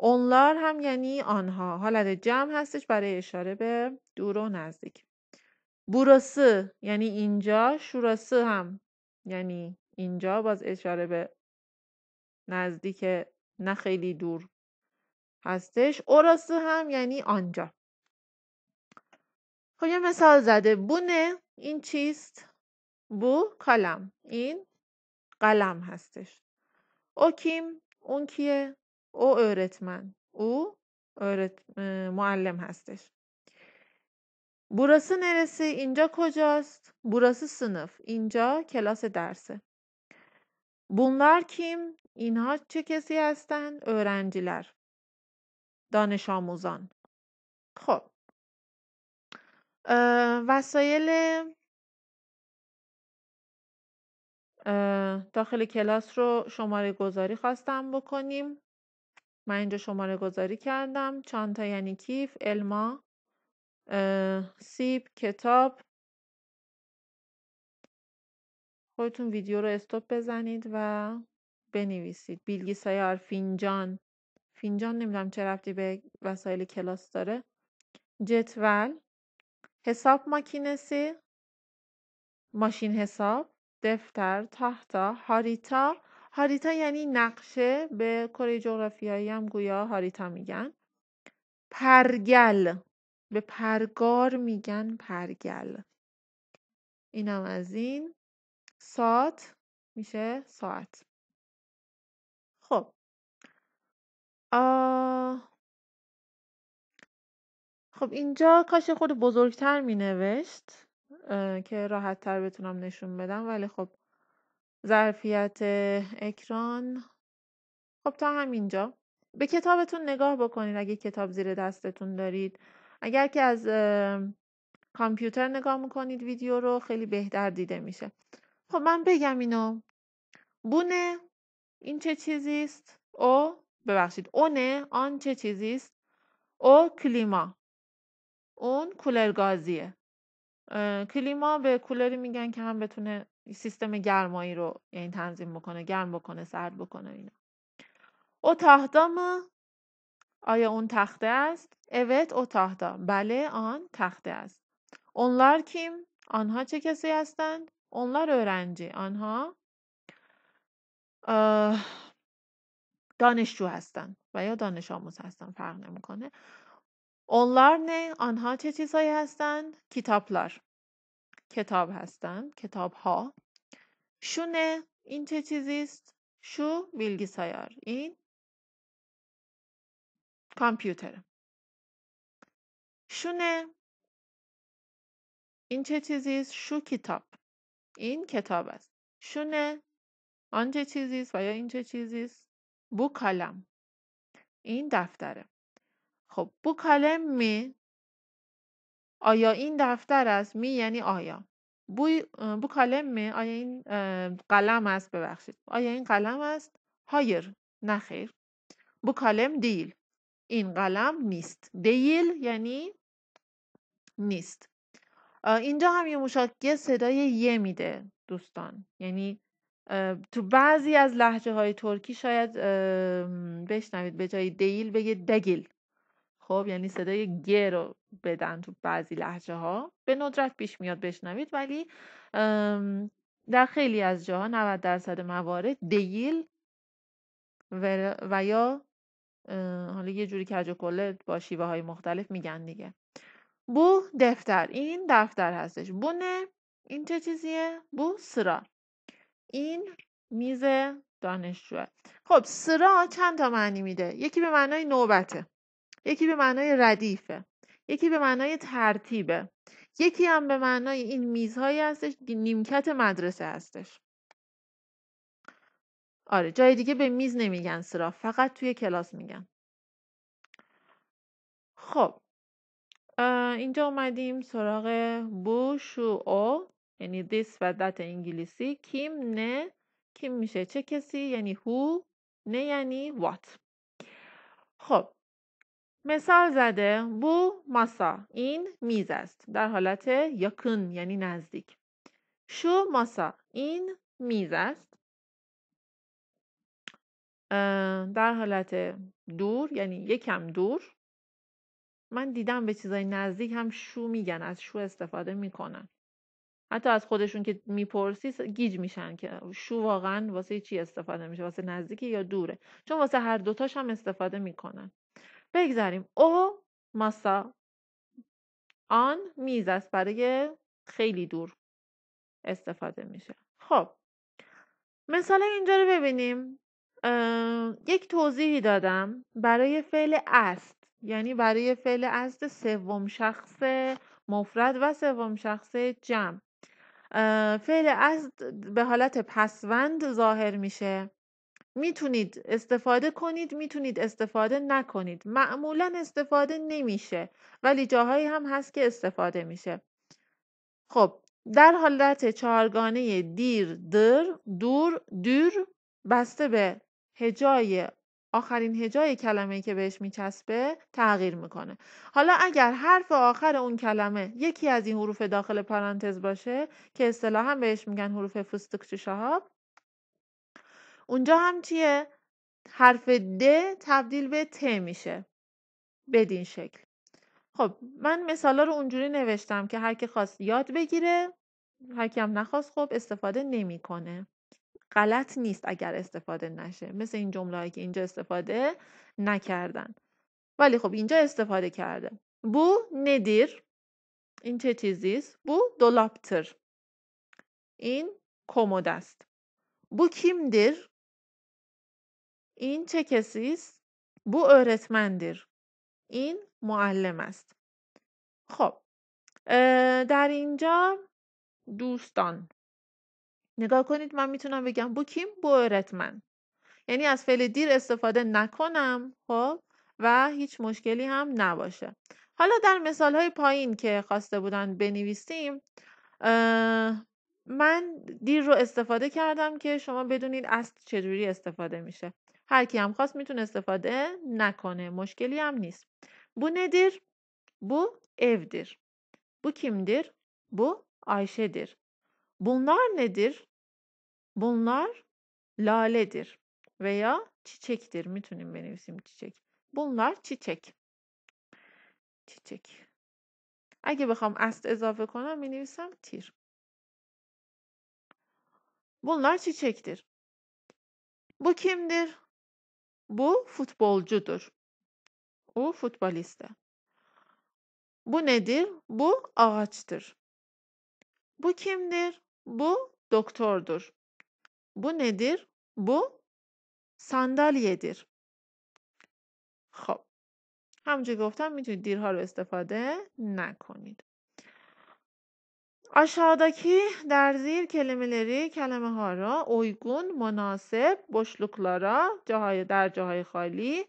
اونلار هم یعنی آنها حالت جمع هستش برای اشاره به دور و نزدیک بوراسی یعنی اینجا شوراسی هم یعنی اینجا باز اشاره به نزدیک نه خیلی دور هستش اوراس هم یعنی آنجا خب یه مثال زده بونه این چیست بو کلم این قلم هستش او کیم اون کیه او اورتمن او معلم هستش بوراسه نرسه اینجا کجاست بوراسه سنف اینجا کلاس درسه بونلار کیم اینها چه کسی هستند؟ اورنجیلر دانش آموزان خب وسایل داخل کلاس رو شماره گذاری خواستم بکنیم من اینجا شماره گذاری کردم چانتا یعنی کیف الما سیب کتاب خودتون ویدیو رو استوب بزنید و بنویسید بیلگیسایار فینجان فینجان نمیدونم چه رفتی به وسایل کلاس داره جتول حساب ماکینسی ماشین حساب دفتر تاحتا هاریتا هاریتا یعنی نقشه به کره جغرافیایی هم گویا هاریتا میگن پرگل به پرگار میگن پرگل اینم از این ساعت میشه ساعت خب اینجا کاش خود بزرگتر می نوشت که راحت تر بتونم نشون بدم ولی خب ظرفیت اکران خب تا همینجا به کتابتون نگاه بکنید اگه کتاب زیر دستتون دارید اگر که از کامپیوتر نگاه میکنید ویدیو رو خیلی بهتر دیده میشه خب من بگم اینو بونه این چه چیزیست او ببخشید اونه آن چه چیزیست او کلیما اون کولر گازیه کلیما به کولری میگن که هم بتونه سیستم گرمایی رو یعنی تنظیم بکنه گرم بکنه سرد بکنه اینا ما آیا اون تخته است؟ اوت تاهدا بله آن تخته است اونلار کیم؟ آنها چه کسی هستند؟ اونلار اورنجی آنها دانشجو هستن و یا دانش آموز هستن فرق نمیکنه اونلار نه آنها چه چیزهایی هستند کتابلار کتاب هستن. کتاب ها شونه این چه چیزیست شو سایار. این کامپیوتر شونه این چه چیزیست شو کتاب این کتاب است شونه آن چه چیزیست و یا این چه چیزیست بو این دفتره خب بو می آیا این دفتر است می یعنی آیا بو, بو می آیا این قلم است ببخشید آیا این قلم است هایر نخیر بو کالم دیل این قلم نیست دیل یعنی نیست اینجا هم یه موشک یه صدای یه میده دوستان یعنی تو بعضی از لحجه های ترکی شاید بشنوید به جای دیل بگه دگیل خب یعنی صدای گ رو بدن تو بعضی لحجه ها به ندرت پیش میاد بشنوید ولی در خیلی از جاها 90 درصد موارد دیل و, یا حالا یه جوری کج و کله با شیوه های مختلف میگن دیگه بو دفتر این دفتر هستش بونه این چه چیزیه بو سرا این میز دانشجوه خب سرا چند تا معنی میده یکی به معنای نوبته یکی به معنای ردیفه یکی به معنای ترتیبه یکی هم به معنای این میزهایی هستش که نیمکت مدرسه هستش آره جای دیگه به میز نمیگن سرا فقط توی کلاس میگن خب اینجا اومدیم سراغ بو شو او یعنی this و that انگلیسی کیم نه کیم میشه چه کسی یعنی هو نه یعنی what خب مثال زده بو ماسا این میز است در حالت یکن یعنی نزدیک شو ماسا این میز است در حالت دور یعنی یکم دور من دیدم به چیزای نزدیک هم شو میگن از شو استفاده میکنن حتی از خودشون که میپرسی گیج میشن که شو واقعا واسه چی استفاده میشه واسه نزدیکی یا دوره چون واسه هر دوتاش هم استفاده میکنن بگذاریم او ماسا آن میز است برای خیلی دور استفاده میشه خب مثال اینجا رو ببینیم یک توضیحی دادم برای فعل است یعنی برای فعل است سوم شخص مفرد و سوم شخص جمع فعل از به حالت پسوند ظاهر میشه میتونید استفاده کنید میتونید استفاده نکنید معمولا استفاده نمیشه ولی جاهایی هم هست که استفاده میشه خب در حالت چهارگانه دیر در دور دور بسته به هجای آخرین هجای کلمه که بهش میچسبه تغییر میکنه حالا اگر حرف آخر اون کلمه یکی از این حروف داخل پرانتز باشه که اصطلاحا بهش میگن حروف فستق ها اونجا هم چیه حرف د تبدیل به ت میشه بدین شکل خب من مثالا رو اونجوری نوشتم که هر کی خواست یاد بگیره هر کی هم نخواست خب استفاده نمیکنه غلط نیست اگر استفاده نشه مثل این جمله که اینجا استفاده نکردن ولی خب اینجا استفاده کرده بو ندیر این چه چیزیست؟ بو دولابتر این کمد است بو کیمدیر این چه کسی است بو öğretmendir این معلم است خب در اینجا دوستان نگاه کنید من میتونم بگم بو کیم بو من یعنی از فعل دیر استفاده نکنم خب و هیچ مشکلی هم نباشه حالا در مثال های پایین که خواسته بودن بنویسیم من دیر رو استفاده کردم که شما بدونید از چجوری استفاده میشه هر کی هم خواست میتونه استفاده نکنه مشکلی هم نیست بو ندیر بو دیر بو کیم دیر؟ بو آیشه دیر Bunlar nedir? Bunlar laledir veya çiçektir. Mütünün benim isim çiçek. Bunlar çiçek. Çiçek. اگه bakam, است اضافه کنم می نویسم تیر. Bunlar çiçektir. Bu kimdir? Bu futbolcudur. O futboliste. Bu nedir? Bu ağaçtır. Bu kimdir? Bu doktordur. Bu nedir? Bu دیر خب همونجور گفتم میتونید دیرها رو استفاده نکنید آشادکی در زیر kelimeleri کلمه ها را اویگون مناسب بشلوکلارا جاهای در جاهای خالی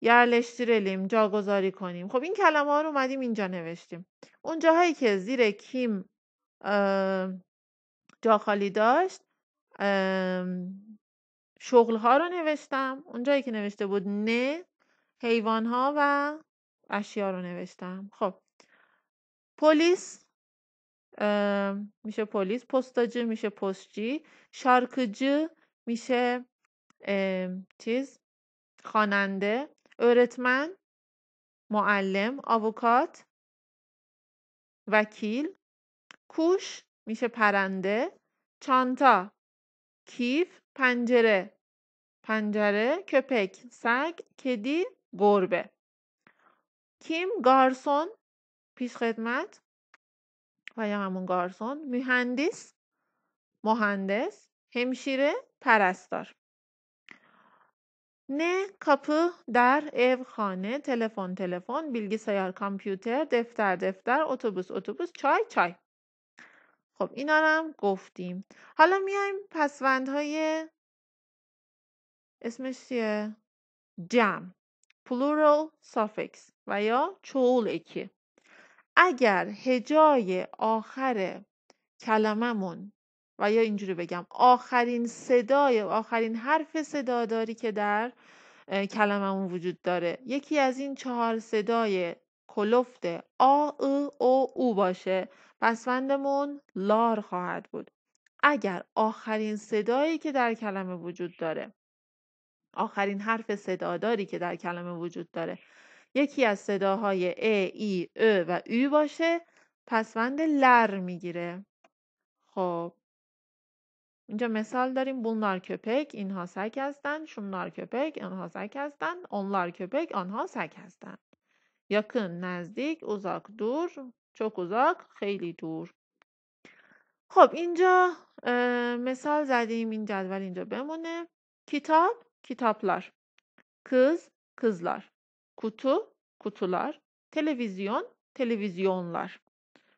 یرلشتیرلیم جاگذاری کنیم خب این کلمه ها رو اومدیم اینجا نوشتیم اون جاهایی که زیر کیم جا خالی داشت شغل ها رو نوشتم اونجایی که نوشته بود نه حیوان ها و اشیا رو نوشتم خب پلیس میشه پلیس پستاجی میشه پستچی شارکجی میشه چیز خواننده اورتمن معلم آووکات وکیل کوش میشه پرنده چانتا کیف پنجره پنجره کپک سگ کدی گربه کیم گارسون پیش خدمت و یا همون گارسون مهندس مهندس همشیره پرستار نه کپو در ایو خانه تلفن تلفن سیار کامپیوتر دفتر دفتر اتوبوس اتوبوس چای چای خب اینا رو هم گفتیم حالا میایم پسوندهای اسمش چیه جمع plural suffix و یا چول اکی اگر هجای آخر کلممون و یا اینجوری بگم آخرین صدای آخرین حرف صداداری که در کلممون وجود داره یکی از این چهار صدای کلفت آ او او باشه پسوندمون لار خواهد بود اگر آخرین صدایی که در کلمه وجود داره آخرین حرف صداداری که در کلمه وجود داره یکی از صداهای ا، ای، او و او باشه پسوند لر میگیره خب اینجا مثال داریم bunlar کپک، اینها سگ هستن şunlar کپک، آنها سگ هستن onlar köpek آنها سگ هستن یاکن نزدیک ازاک، دور چوکوزاک خیلی دور خب اینجا مثال زدیم این جدول اینجا بمونه کتاب کتابلار کز کزلار kutu kutular تلویزیون تلویزیونلار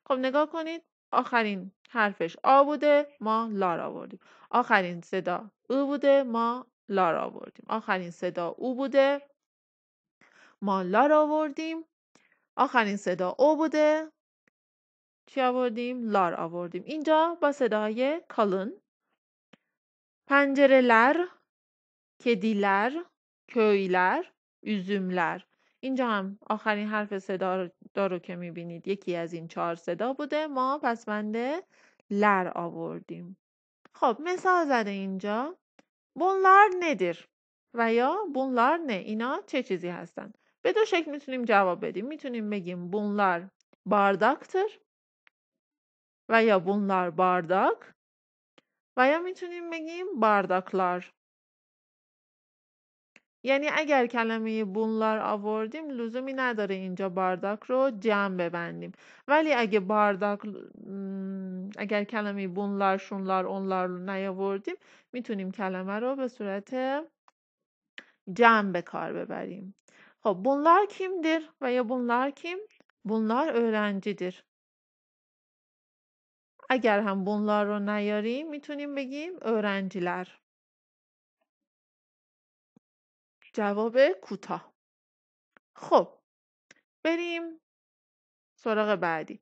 خب نگاه کنید آخرین حرفش آ بوده ما لار آوردیم آخرین صدا او بوده ما لار آوردیم آخرین صدا او بوده ما لار آوردیم آخرین صدا او بوده چی آوردیم؟ لار آوردیم اینجا با کدی کالون کوی کدیلر کویلر لر اینجا هم آخرین حرف صدا رو که میبینید یکی از این چهار صدا بوده ما پس بنده لر آوردیم خب مثال زده اینجا بونلار ندیر و یا بونلار نه اینا چه چیزی هستن به دو شکل میتونیم جواب بدیم میتونیم بگیم بونلار بارداکتر veya bunlar bardak. و میتونیم بگیم بارداکلار یعنی اگر کلمه بونلار آوردیم لزومی نداره اینجا بارداک رو جمع ببندیم ولی اگه بارداک اگر کلمه بونلار شونلار اونلار رو نیاوردیم میتونیم کلمه رو به صورت جمع به کار ببریم خب بونلار کیمدیر و یا بونلار کیم بونلار öğrencidir اگر هم بونلار رو نیاریم میتونیم بگیم اورنجلر جواب کوتاه خب بریم سراغ بعدی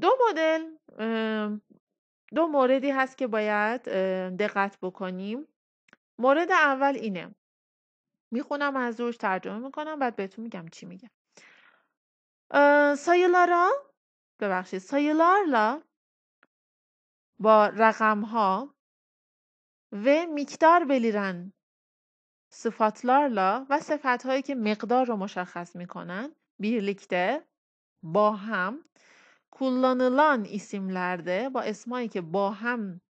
دو مدل دو موردی هست که باید دقت بکنیم مورد اول اینه میخونم از روش ترجمه میکنم بعد بهتون میگم چی میگم سایلارا ببخشید سایلارلا با رقم ها و میکدار بلیرن صفاتلارلا و صفتهایی که مقدار رو مشخص میکنن بیرلیکته با هم اسم لرده با اسمایی که با هم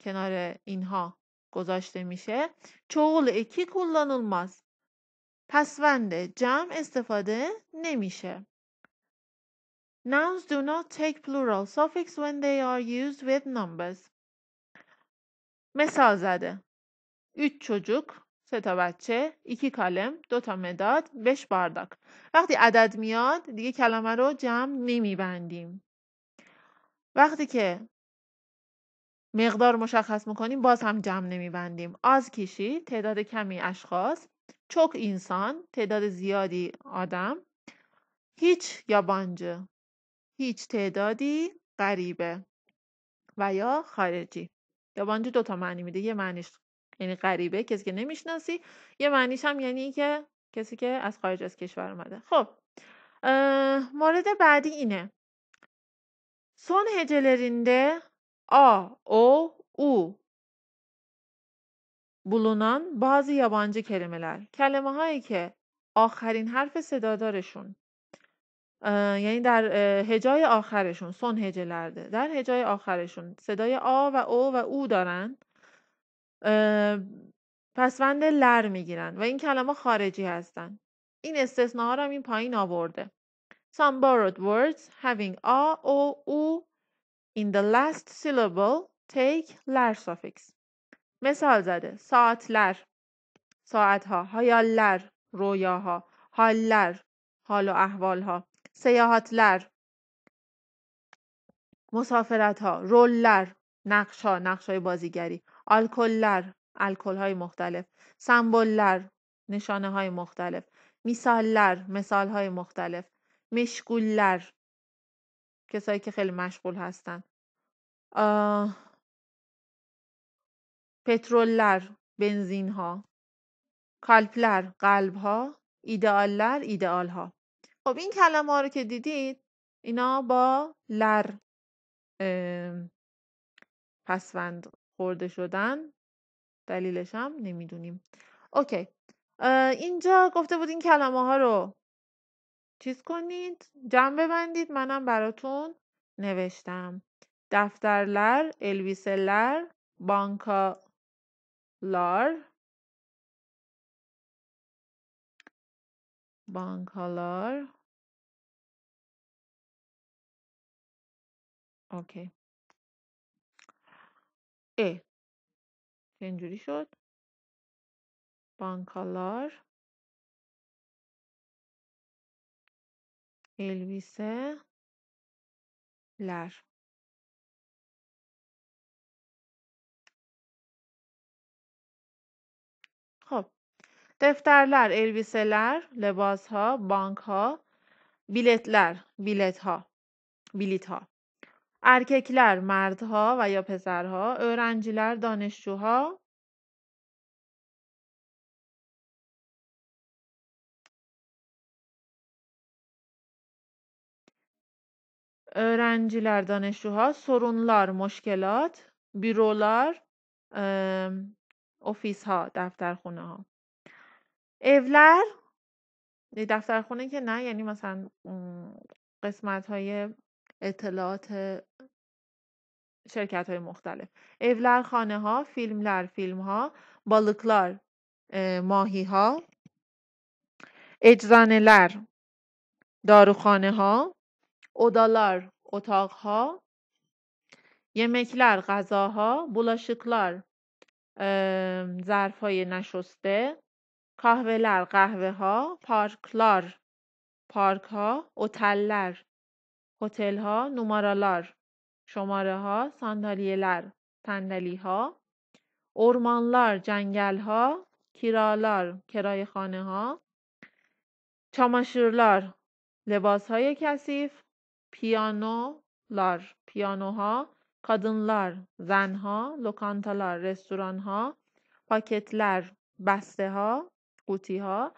کنار اینها گذاشته میشه چول اکی کلانلماز پسوند جمع استفاده نمیشه Nouns do not take plural suffix when they are used with numbers. مثال زده 3 çocuk سه تا بچه iki kalem دو تا مداد 5 بارdak وقتی عدد میاد دیگه کلمه رو جمع نمیبندیم وقتی که مقدار مشخص میکنیم باز هم جمع نمیبندیم از کشی تعداد کمی اشخاص چک انسان تعداد زیادی آدم هیچ بانجه هیچ تعدادی غریبه و یا خارجی دو دوتا معنی میده یه معنیش یعنی غریبه کسی که نمیشناسی یه معنیش هم یعنی که کسی که از خارج از کشور اومده خب مورد بعدی اینه سون آ، او، او، U بعضی bazı yabancı kelimeler. کلمه هایی که آخرین حرف صدادارشون یعنی در هجای آخرشون سون هجه لرده در هجای آخرشون صدای آ و او و او دارن پسوند لر میگیرن و این کلمه خارجی هستن این استثناها رو هم این پایین آورده Some borrowed words having a, o, u in the last syllable take لر suffix مثال زده ساعت لر ساعت ها هایال لر ها حال لر حال و احوال ها سیاحتلر، مسافرت ها رولر نقش ها نقش های بازیگری الکلر الکل های مختلف سمبولر نشانه های مختلف میساللر مثال های مختلف مشغولر کسایی که خیلی مشغول هستن آه... پترولر بنزین ها کالپلر قلب ها ایدئالر ایدئال ها خب این کلمه ها رو که دیدید اینا با لر پسوند خورده شدن دلیلش هم نمیدونیم اوکی اینجا گفته بود این کلمه ها رو چیز کنید جمع ببندید منم براتون نوشتم دفتر لر، لر، بانکا لر bankalar okey e zinciri şod bankalar elbiseler دفترلر الویسلر لباس ها بانک ها بیلتلر بیلت ها بیلیت ها ارککلر مردها و یا پسرها اورنجیلر دانشجوها اورنجیلر دانشجوها سرونلار مشکلات بیرولار افیس ها خونه ها اولر یعنی دفتر خونه که نه یعنی مثلا قسمت های اطلاعات شرکت های مختلف اولر خانه ها فیلملر فیلم ها بالکلار ماهی ها اجزانلر داروخانه ها اودالار اتاق ها یمکلر غذاها بولاشکلار ظرف های نشسته kahveler قهوه ها پارکلار، پارک ها oteller هتل ها numaralar شماره ها sandalyeler صندلی ها ارمانlar جنگل ها کیرالار کرای خانه ها چاماشورلار لباس های کثیف پیانو لار پیانوها کادنلار زنها لوکانتالار رستورانها پاکتلر بسته ها قوطی ها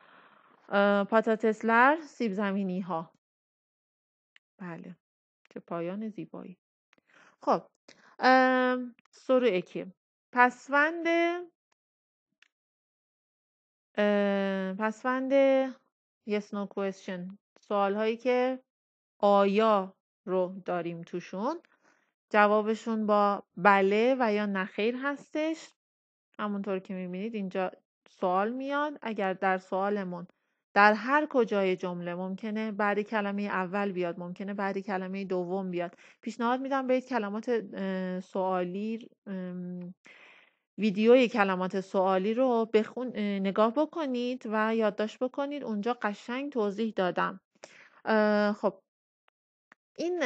پاتاتسلر سیب زمینی ها بله چه پایان زیبایی خب سرو اکی پسوند پسوند yes no question سوال هایی که آیا رو داریم توشون جوابشون با بله و یا نخیر هستش همونطور که میبینید اینجا سوال میاد اگر در سوالمون در هر کجای جمله ممکنه بعد کلمه اول بیاد ممکنه بعد کلمه دوم بیاد پیشنهاد میدم برید کلمات سوالی ویدیوی کلمات سوالی رو بخون نگاه بکنید و یادداشت بکنید اونجا قشنگ توضیح دادم خب این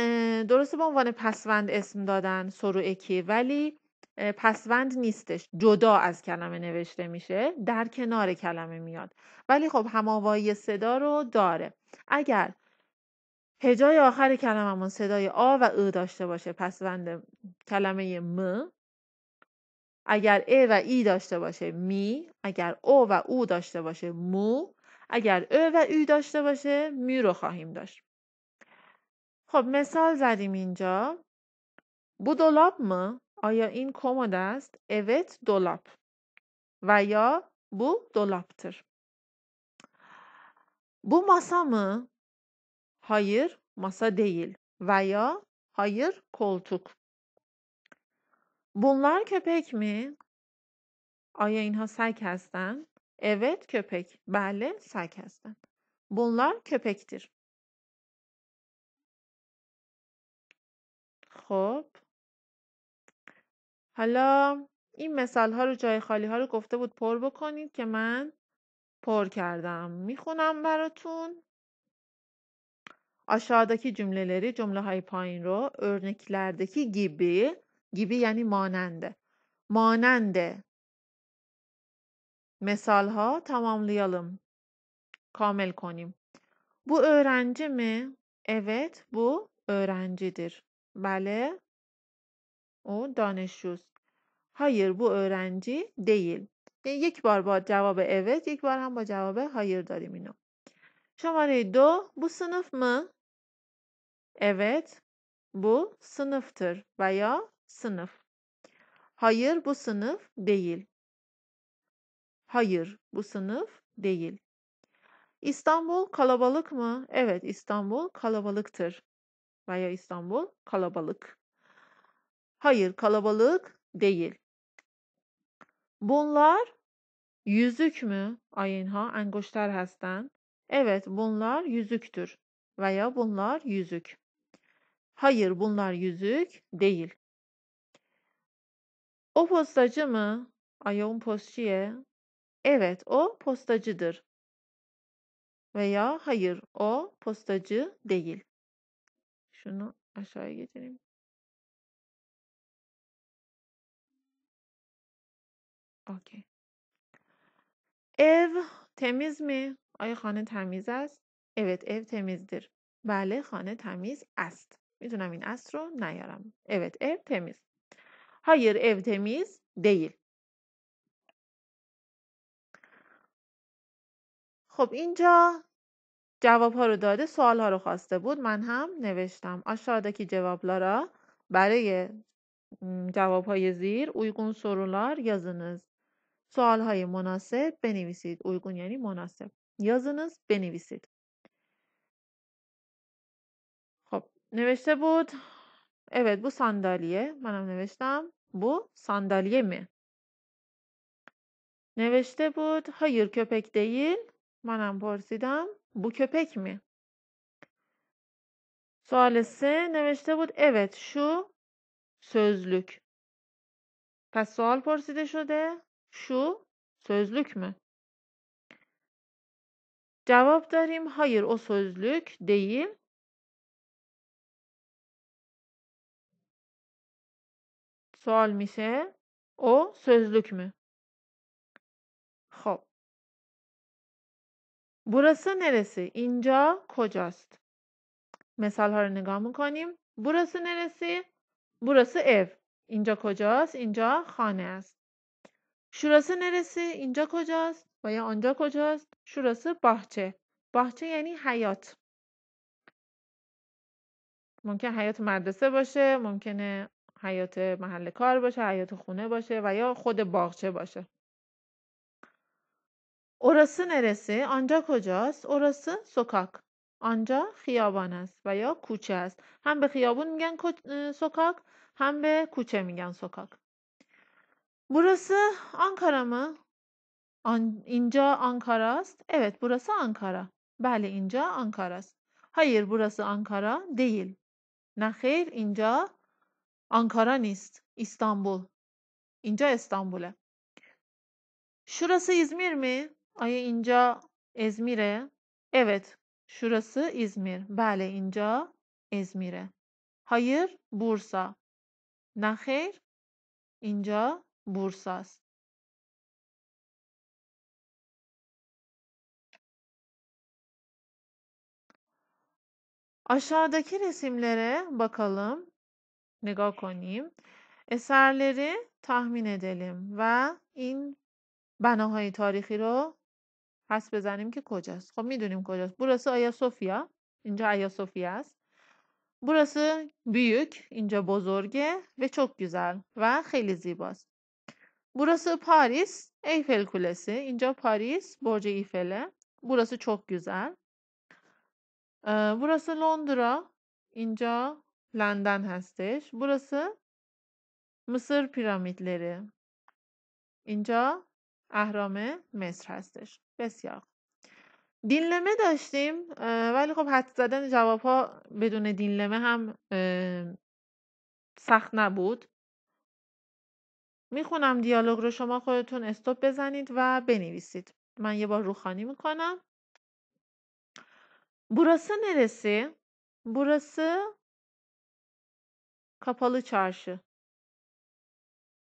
درسته به عنوان پسوند اسم دادن اکی ولی پسوند نیستش جدا از کلمه نوشته میشه در کنار کلمه میاد ولی خب هماوایی صدا رو داره اگر هجای آخر کلممون صدای آ و ا داشته باشه پسوند کلمه م اگر ا و ای داشته باشه می اگر او و او داشته باشه مو اگر ا و او داشته باشه می رو خواهیم داشت خب مثال زدیم اینجا بودولاب م آیا این کمد است؟ Evet dolap. و یا bu dolaptır. Bu masa mı? Hayır, masa değil. Veya hayır, koltuk. Bunlar köpek mi? Aya inha sag هستند. Evet, köpek. Bale, sag هستند. Bunlar köpektir. Hop. حالا این مثال ها رو جای خالی ها رو گفته بود پر بکنید که من پر کردم میخونم براتون جمله لری جمله های پایین رو که گیبی. گیبی یعنی ماننده ماننده مثال ها لیالم کامل کنیم ارنجی می؟ اوت بو ارنجی دیر. بله؟ O دانشجوست. Hayır bu öğrenci değil. یک بار با جواب اوت یک بار هم با جواب هایر داریم اینو شماره دو bu sınıf mı? Evet bu sınıftır veya sınıf. Hayır bu sınıf değil. Hayır bu sınıf değil. İstanbul kalabalık mı? Evet İstanbul kalabalıktır. Veya İstanbul kalabalık. Hayır, kalabalık değil. Bunlar yüzük mü? Ayinha, engoşter hesten. Evet, bunlar yüzüktür. Veya bunlar yüzük. Hayır, bunlar yüzük değil. O postacı mı? Ayağım postçiye. Evet, o postacıdır. Veya hayır, o postacı değil. Şunu aşağıya getireyim. اوکی تمیز تمیز می؟ آیا خانه تمیز است؟ او تمیز دیر. بله، خانه تمیز است. میدونم این است رو نیارم. اوت او تمیز. هایر او تمیز دیل. خب اینجا جواب ها رو داده سوال ها رو خواسته بود من هم نوشتم جواب لارا برای جواب های زیر اویگون سرولار یازنز سوالهای مناسب بنویسید اویگون یعنی مناسب yazınız بنویسید خب نوشته بود اوید بو sandalye منم نوشتم بو sandalye می. نوشته بود hayır کپک دیل منم پرسیدم بو کپک می. سوال سه نوشته بود اوید شو. sözlük پس سوال پرسیده شده Şu sözlük mü? Cevap verim Hayır o sözlük değil. Sual ise o sözlük mü? Hop. Burası neresi? İnca kocast. Mesal ها رو نگاه Burası neresi? Burası ev. اینجا کجاست؟ inca خانه است. شوراسه نرسه اینجا کجاست و یا آنجا کجاست شوراسه باهچه باهچه یعنی حیات ممکن حیات مدرسه باشه ممکنه حیات محل کار باشه حیات خونه باشه و یا خود باغچه باشه اوراسه نرسه آنجا کجاست اوراسه سوکاک آنجا خیابان است و یا کوچه است هم به خیابون میگن سوکاک هم به کوچه میگن سوکاک Burası Ankara mı? An İnca Ankarast. Evet, burası Ankara. Bəli, ince Ankarast. Hayır, burası Ankara değil. Nehir ince Ankara nist. İstanbul. İnce İstanbul'e. Şurası İzmir mi? Ay ince İzmir'e. Evet, şurası İzmir. Bəli, ince İzmir'e. Hayır, Bursa. Nakhir İnca بورس Aşağıdaki resimlere bakalım. Nega konayım. Eserleri tahmin edelim ve in banahay tarihi ro has bezanim ki kocas. Ko midunim kocas. Burası Ayasofya. İnce Ayasofya Burası büyük, ince bozorge ve çok güzel ve çok zibas. Burası Paris, Eyfel Kulesi. İnce Paris, Burj Eyfel'e. Burası çok güzel. burası Londra. İnce London hesteş. Burası Mısır piramitleri. اینجا اهرام مصر هستش بسیار دینلمه داشتیم ولی خب حد زدن جواب ها بدون دینلمه هم سخت نبود میخونم دیالوگ رو شما خودتون استوب بزنید و بنویسید من یه بار روخانی میکنم Burası neresi? Burası kapalı çarşı.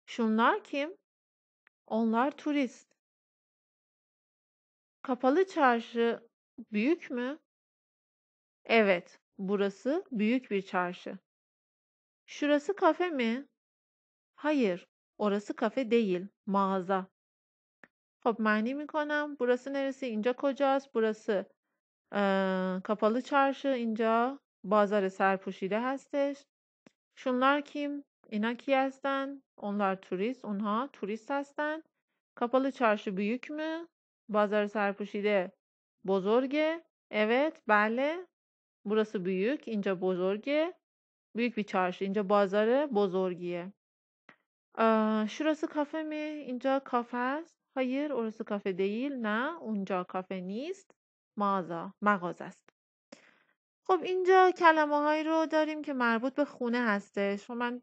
Şunlar kim? Onlar turist. Kapalı çarşı büyük mü? Evet, burası büyük bir çarşı. Şurası kafe mi? Hayır, Orası kafe değil, mağaza. Hop mi میکنم burası neresi? اینجا kocas? burası اه, kapalı çarşı. اینجا بازار سرپوشیده هستش. Şunlar kim? اینا کی Onlar turist. Onha turist هستن. Kapalı çarşı büyük mü? Bazar serpuşide bozorge. Evet, belle. Burası büyük. ince bozorge. Büyük bir çarşı. ince bazarı bozorgiye. Eee, کافه می اینجا کافه است. هایر orası کافه دیل نه، اونجا کافه نیست. مازا، مغازه است. خب اینجا کلمه هایی رو داریم که مربوط به خونه هستش و خب، من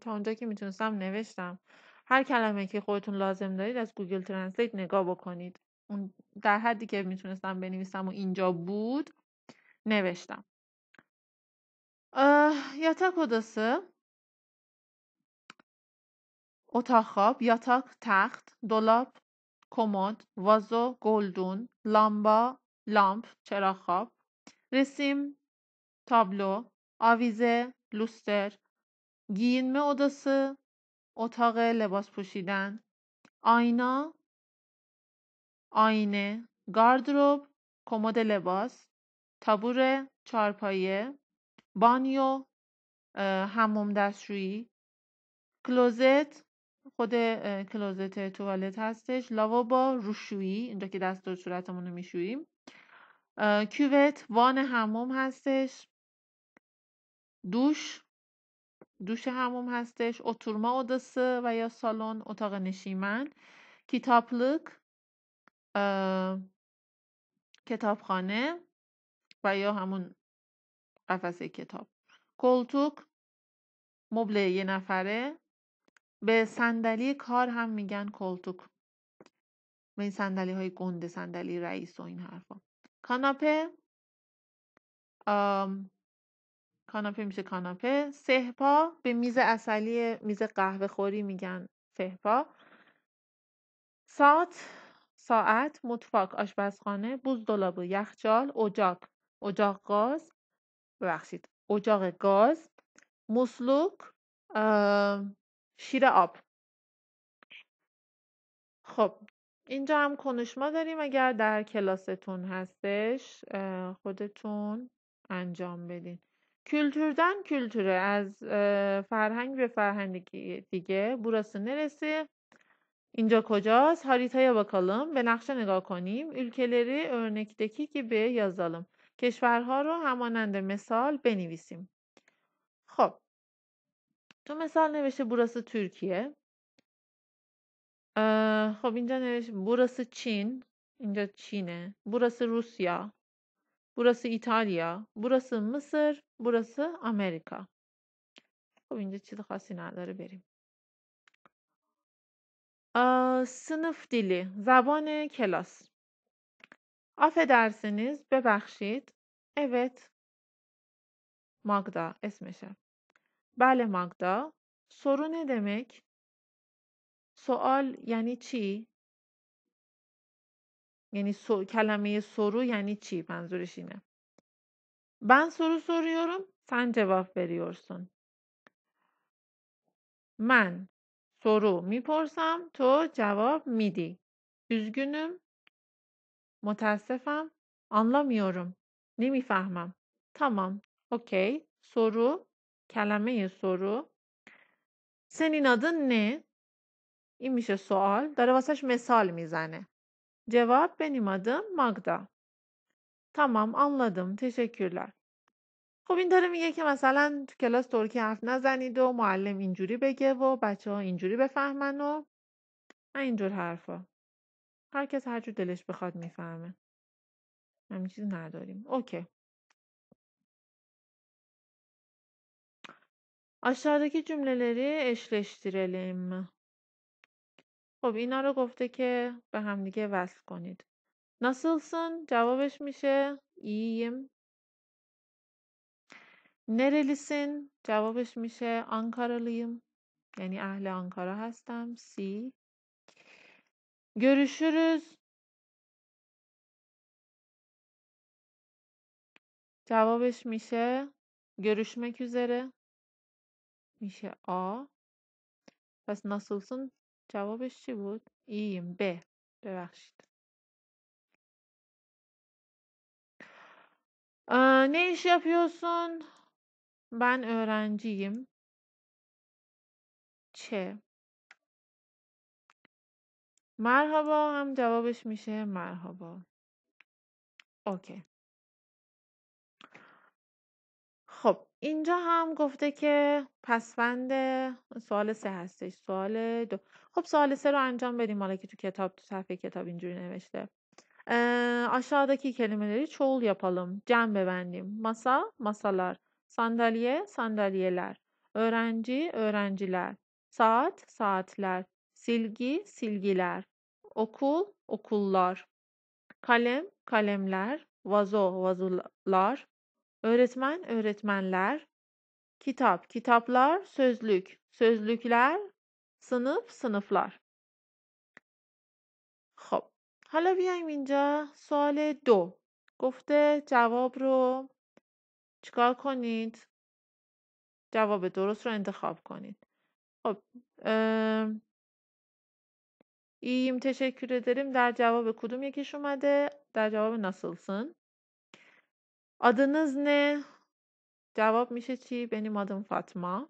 تا اونجا که میتونستم نوشتم هر کلمه که خودتون لازم دارید از گوگل ترنسلیت نگاه بکنید اون در حدی که میتونستم بنویسم و اینجا بود نوشتم یا تا کدسه؟ اتاق خواب، یاتاق، تخت، دولاب، کمد، وازو، گلدون، لامبا، لامپ، چراغ خواب، رسیم، تابلو، آویزه، گیین giyinme اداسه، اتاق لباس پوشیدن آینا آینه گاردروب کمد لباس تابور چارپایه بانیو هموم دستشویی کلوزت خود کلوزت توالت هستش لاوا با روشویی اینجا که دست و صورتمون رو میشوییم کیوت وان هموم هستش دوش دوش هموم هستش اتورما اودسه و یا سالن اتاق نشیمن کتابلک کتابخانه و یا همون قفسه کتاب کلتوک مبله یه نفره به صندلی کار هم میگن کلتوک به این صندلی های گنده صندلی رئیس و این حرفا کاناپه آم... کاناپه میشه کاناپه سهپا به میز اصلی میز قهوه خوری میگن سهپا ساعت ساعت مطفاک آشپزخانه دولابو یخچال اجاق اجاق گاز ببخشید اجاق گاز مسلوک شیر آب خب اینجا هم کنشما داریم اگر در کلاستون هستش خودتون انجام بدین کلتوردن کلتوره از فرهنگ به فرهنگ دیگه burası نرسی اینجا کجاست با bakalım به نقشه نگاه کنیم ارنکدکی که به yazalım کشورها رو همانند مثال بنویسیم تو مثال نوشته burası ترکیه خب اینجا نوشته burası چین اینجا چینه burası روسیا burası ایتالیا burası مصر burası آمریکا خب اینجا چیز خاصی نداره بریم سنف دیلی زبان کلاس درسنیز ببخشید اوت ماگدا اسمشه بله ماگدا سرو نه دمک سوال یعنی چی یعنی سو... کلمه سرو یعنی چی منظورش اینه من سرو سوریورم سن جواب بریورسون من سرو میپرسم تو جواب میدی üzgünüm متاسفم anlamıyorum نمیفهمم تمام اوکی سرو کلمه سورو سنین adı نه این میشه سوال داره واسهش مثال میزنه جواب benim adım مگدا تمام آنلادم خوب خب این داره میگه که مثلا تو کلاس ترکی حرف نزنید و معلم اینجوری بگه و بچه ها اینجوری بفهمن و اینجور حرفا هر کس هر جور دلش بخواد میفهمه همین چیز نداریم اوکی Aşağıdaki cümleleri eşleştirelim. خب اینا رو گفته که به همدیگه وصل کنید. ناسلسن جوابش میشه ایم. نرلیسن جوابش میشه آنکارالیم. یعنی اهل آنکارا هستم. سی. گرشورز جوابش میشه گرشمک üzere. میشه آ پس ناسولسون جوابش چی بود؟ ایم ب ببخشید Ne iş من ارنجیم چه مرحبا هم جوابش میشه مرحبا اوکی اینجا هم گفته که پسوند سوال سه هستش سوال دو خب سوال سه رو انجام بدیم حالا که تو کتاب تو صفحه کتاب اینجوری نوشته aşağıdaki kelimeleri çoğul yapalım. Cem bebendiyim. Masa, masalar. Sandalye, sandalyeler. Öğrenci, öğrenciler. Saat, saatler. Silgi, silgiler. Okul, okullar. Kalem, kalemler. Vazo, vazolar. Öğretmen, öğretmenler, kitap, kitaplar, sözlük, sözlükler, sınıf, sınıflar. خب حالا بیایم اینجا سوال دو گفته جواب رو چکار کنید جواب درست رو انتخاب کنید خب ایم تشکر داریم در جواب کدوم یکیش اومده در جواب نسلسن Adınız ne? Cevap mişe çi benim adım Fatma.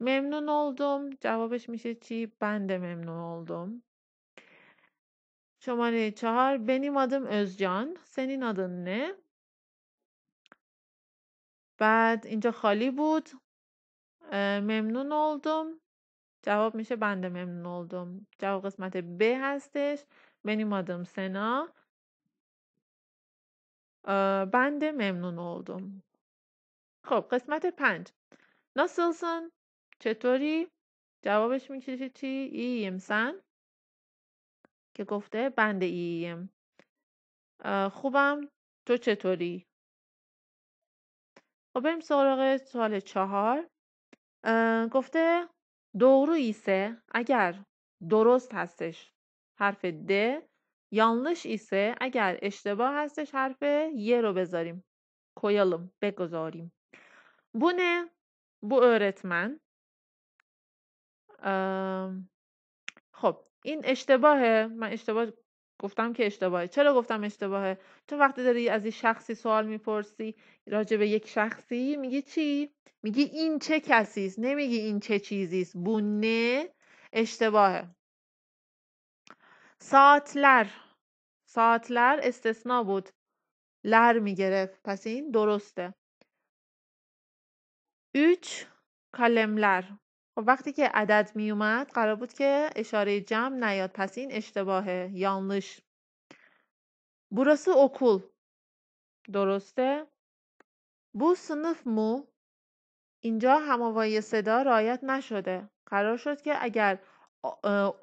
Memnun oldum. Cevap iş çi ben memnun oldum. Şomane Çağar benim adım Özcan. Senin adın ne? Bad hali Hollywood. Memnun oldum. Cevap mişe ben memnun oldum. Cevap kısmete B hastesh. Benim adım Sena. بند ممنون وردوم خب قسمت پنج ناسلسن چطوری جوابش میکشه چی ایایم سن که گفته بند ایایم خوبم تو چطوری خب بریم سراغ سال چهار گفته دغرو ایسه اگر درست هستش حرف ده یانلش ایسه اگر اشتباه هستش حرف یه رو بذاریم کویلم بگذاریم بونه بو خب این اشتباهه من اشتباه گفتم که اشتباهه چرا گفتم اشتباهه تو وقتی داری از این شخصی سوال میپرسی راجع به یک شخصی میگی چی میگی این چه کسی است نمیگی این چه چیزی بونه اشتباهه ساعتلر ساعتلر استثنا بود لر میگرفت پس این درسته 3. کالملر خب وقتی که عدد میومد، قرار بود که اشاره جمع نیاد پس این اشتباهه یانلش. Burası اکول. درسته بو سنف مو، اینجا هماوایی صدا رایت نشده قرار شد که اگر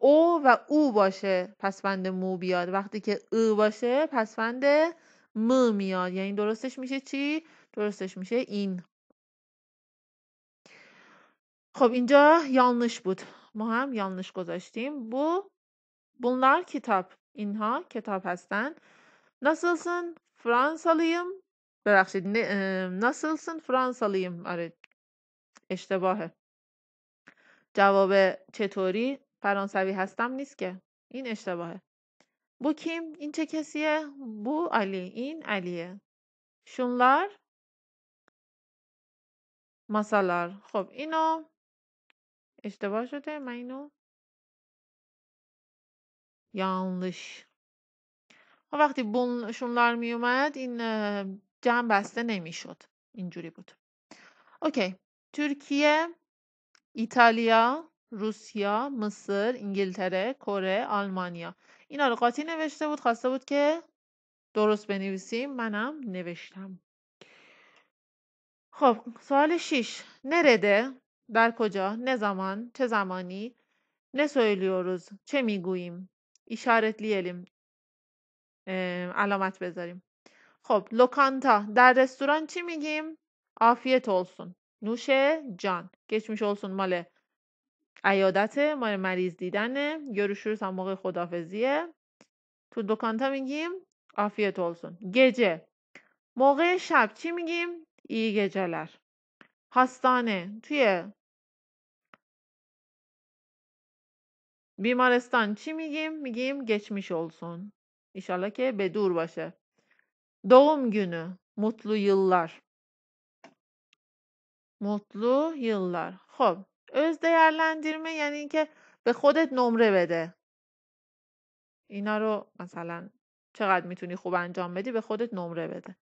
او و او باشه پسفند مو بیاد وقتی که او باشه پسفند م میاد یعنی درستش میشه چی؟ درستش میشه این خب اینجا یالنش بود ما هم یالنش گذاشتیم بو بونلار کتاب اینها کتاب هستن نسلسن فرانسالیم ببخشید نسلسن فرانسالیم آره اشتباهه جواب چطوری فرانسوی هستم نیست که این اشتباهه بو کیم این چه کسیه بو علی این علیه شونلار مسالار خب اینو اشتباه شده من اینو یانلش خب، وقتی بون شونلار می اومد این جمع بسته نمیشد اینجوری بود اوکی ترکیه ایتالیا روسیا، مصر، انگلتره، کره، آلمانیا اینا رو نوشته بود خواسته بود که درست بنویسیم منم نوشتم خب سوال 6 نرده در کجا نه زمان چه زمانی نه سویلیوروز چه میگوییم اشارت لیلیم علامت بذاریم خب لوکانتا در رستوران چی میگیم آفیت اولسون نوشه جان گشمش اولسون ماله عیادت ما مریض دیدنه یارو هم موقع خدافزیه تو دکانتا میگیم آفیت olsun. گجه موقع شب چی میگیم ای گجلر هستانه. توی بیمارستان چی میگیم میگیم گچمیش olsun ایشالا که به دور باشه دوم günü mutlu yıllar mutlu yıllar خب öz değerlendirme یعنی اینکه به خودت نمره بده اینا رو مثلا چقدر میتونی خوب انجام بدی به خودت نمره بده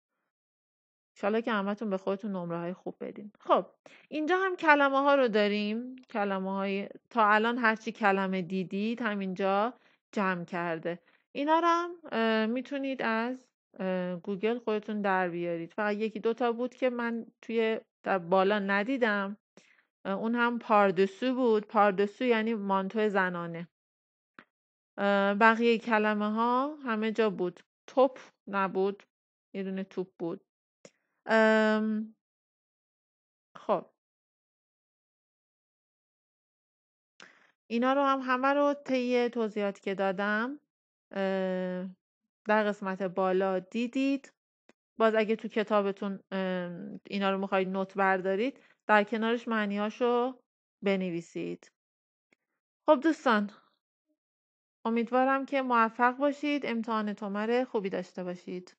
شالا که همتون به خودتون نمره های خوب بدین خب اینجا هم کلمه ها رو داریم کلمه های تا الان هرچی کلمه دیدید اینجا جمع کرده اینا رو هم میتونید از گوگل خودتون در بیارید فقط یکی دوتا بود که من توی بالا ندیدم اون هم پاردسو بود پاردسو یعنی مانتو زنانه بقیه کلمه ها همه جا بود توپ نبود یه دونه توپ بود خب اینا رو هم همه رو طی توضیحاتی که دادم در قسمت بالا دیدید باز اگه تو کتابتون اینا رو میخواید نوت بردارید در کنارش معنیاشو بنویسید خب دوستان امیدوارم که موفق باشید امتحان تومر خوبی داشته باشید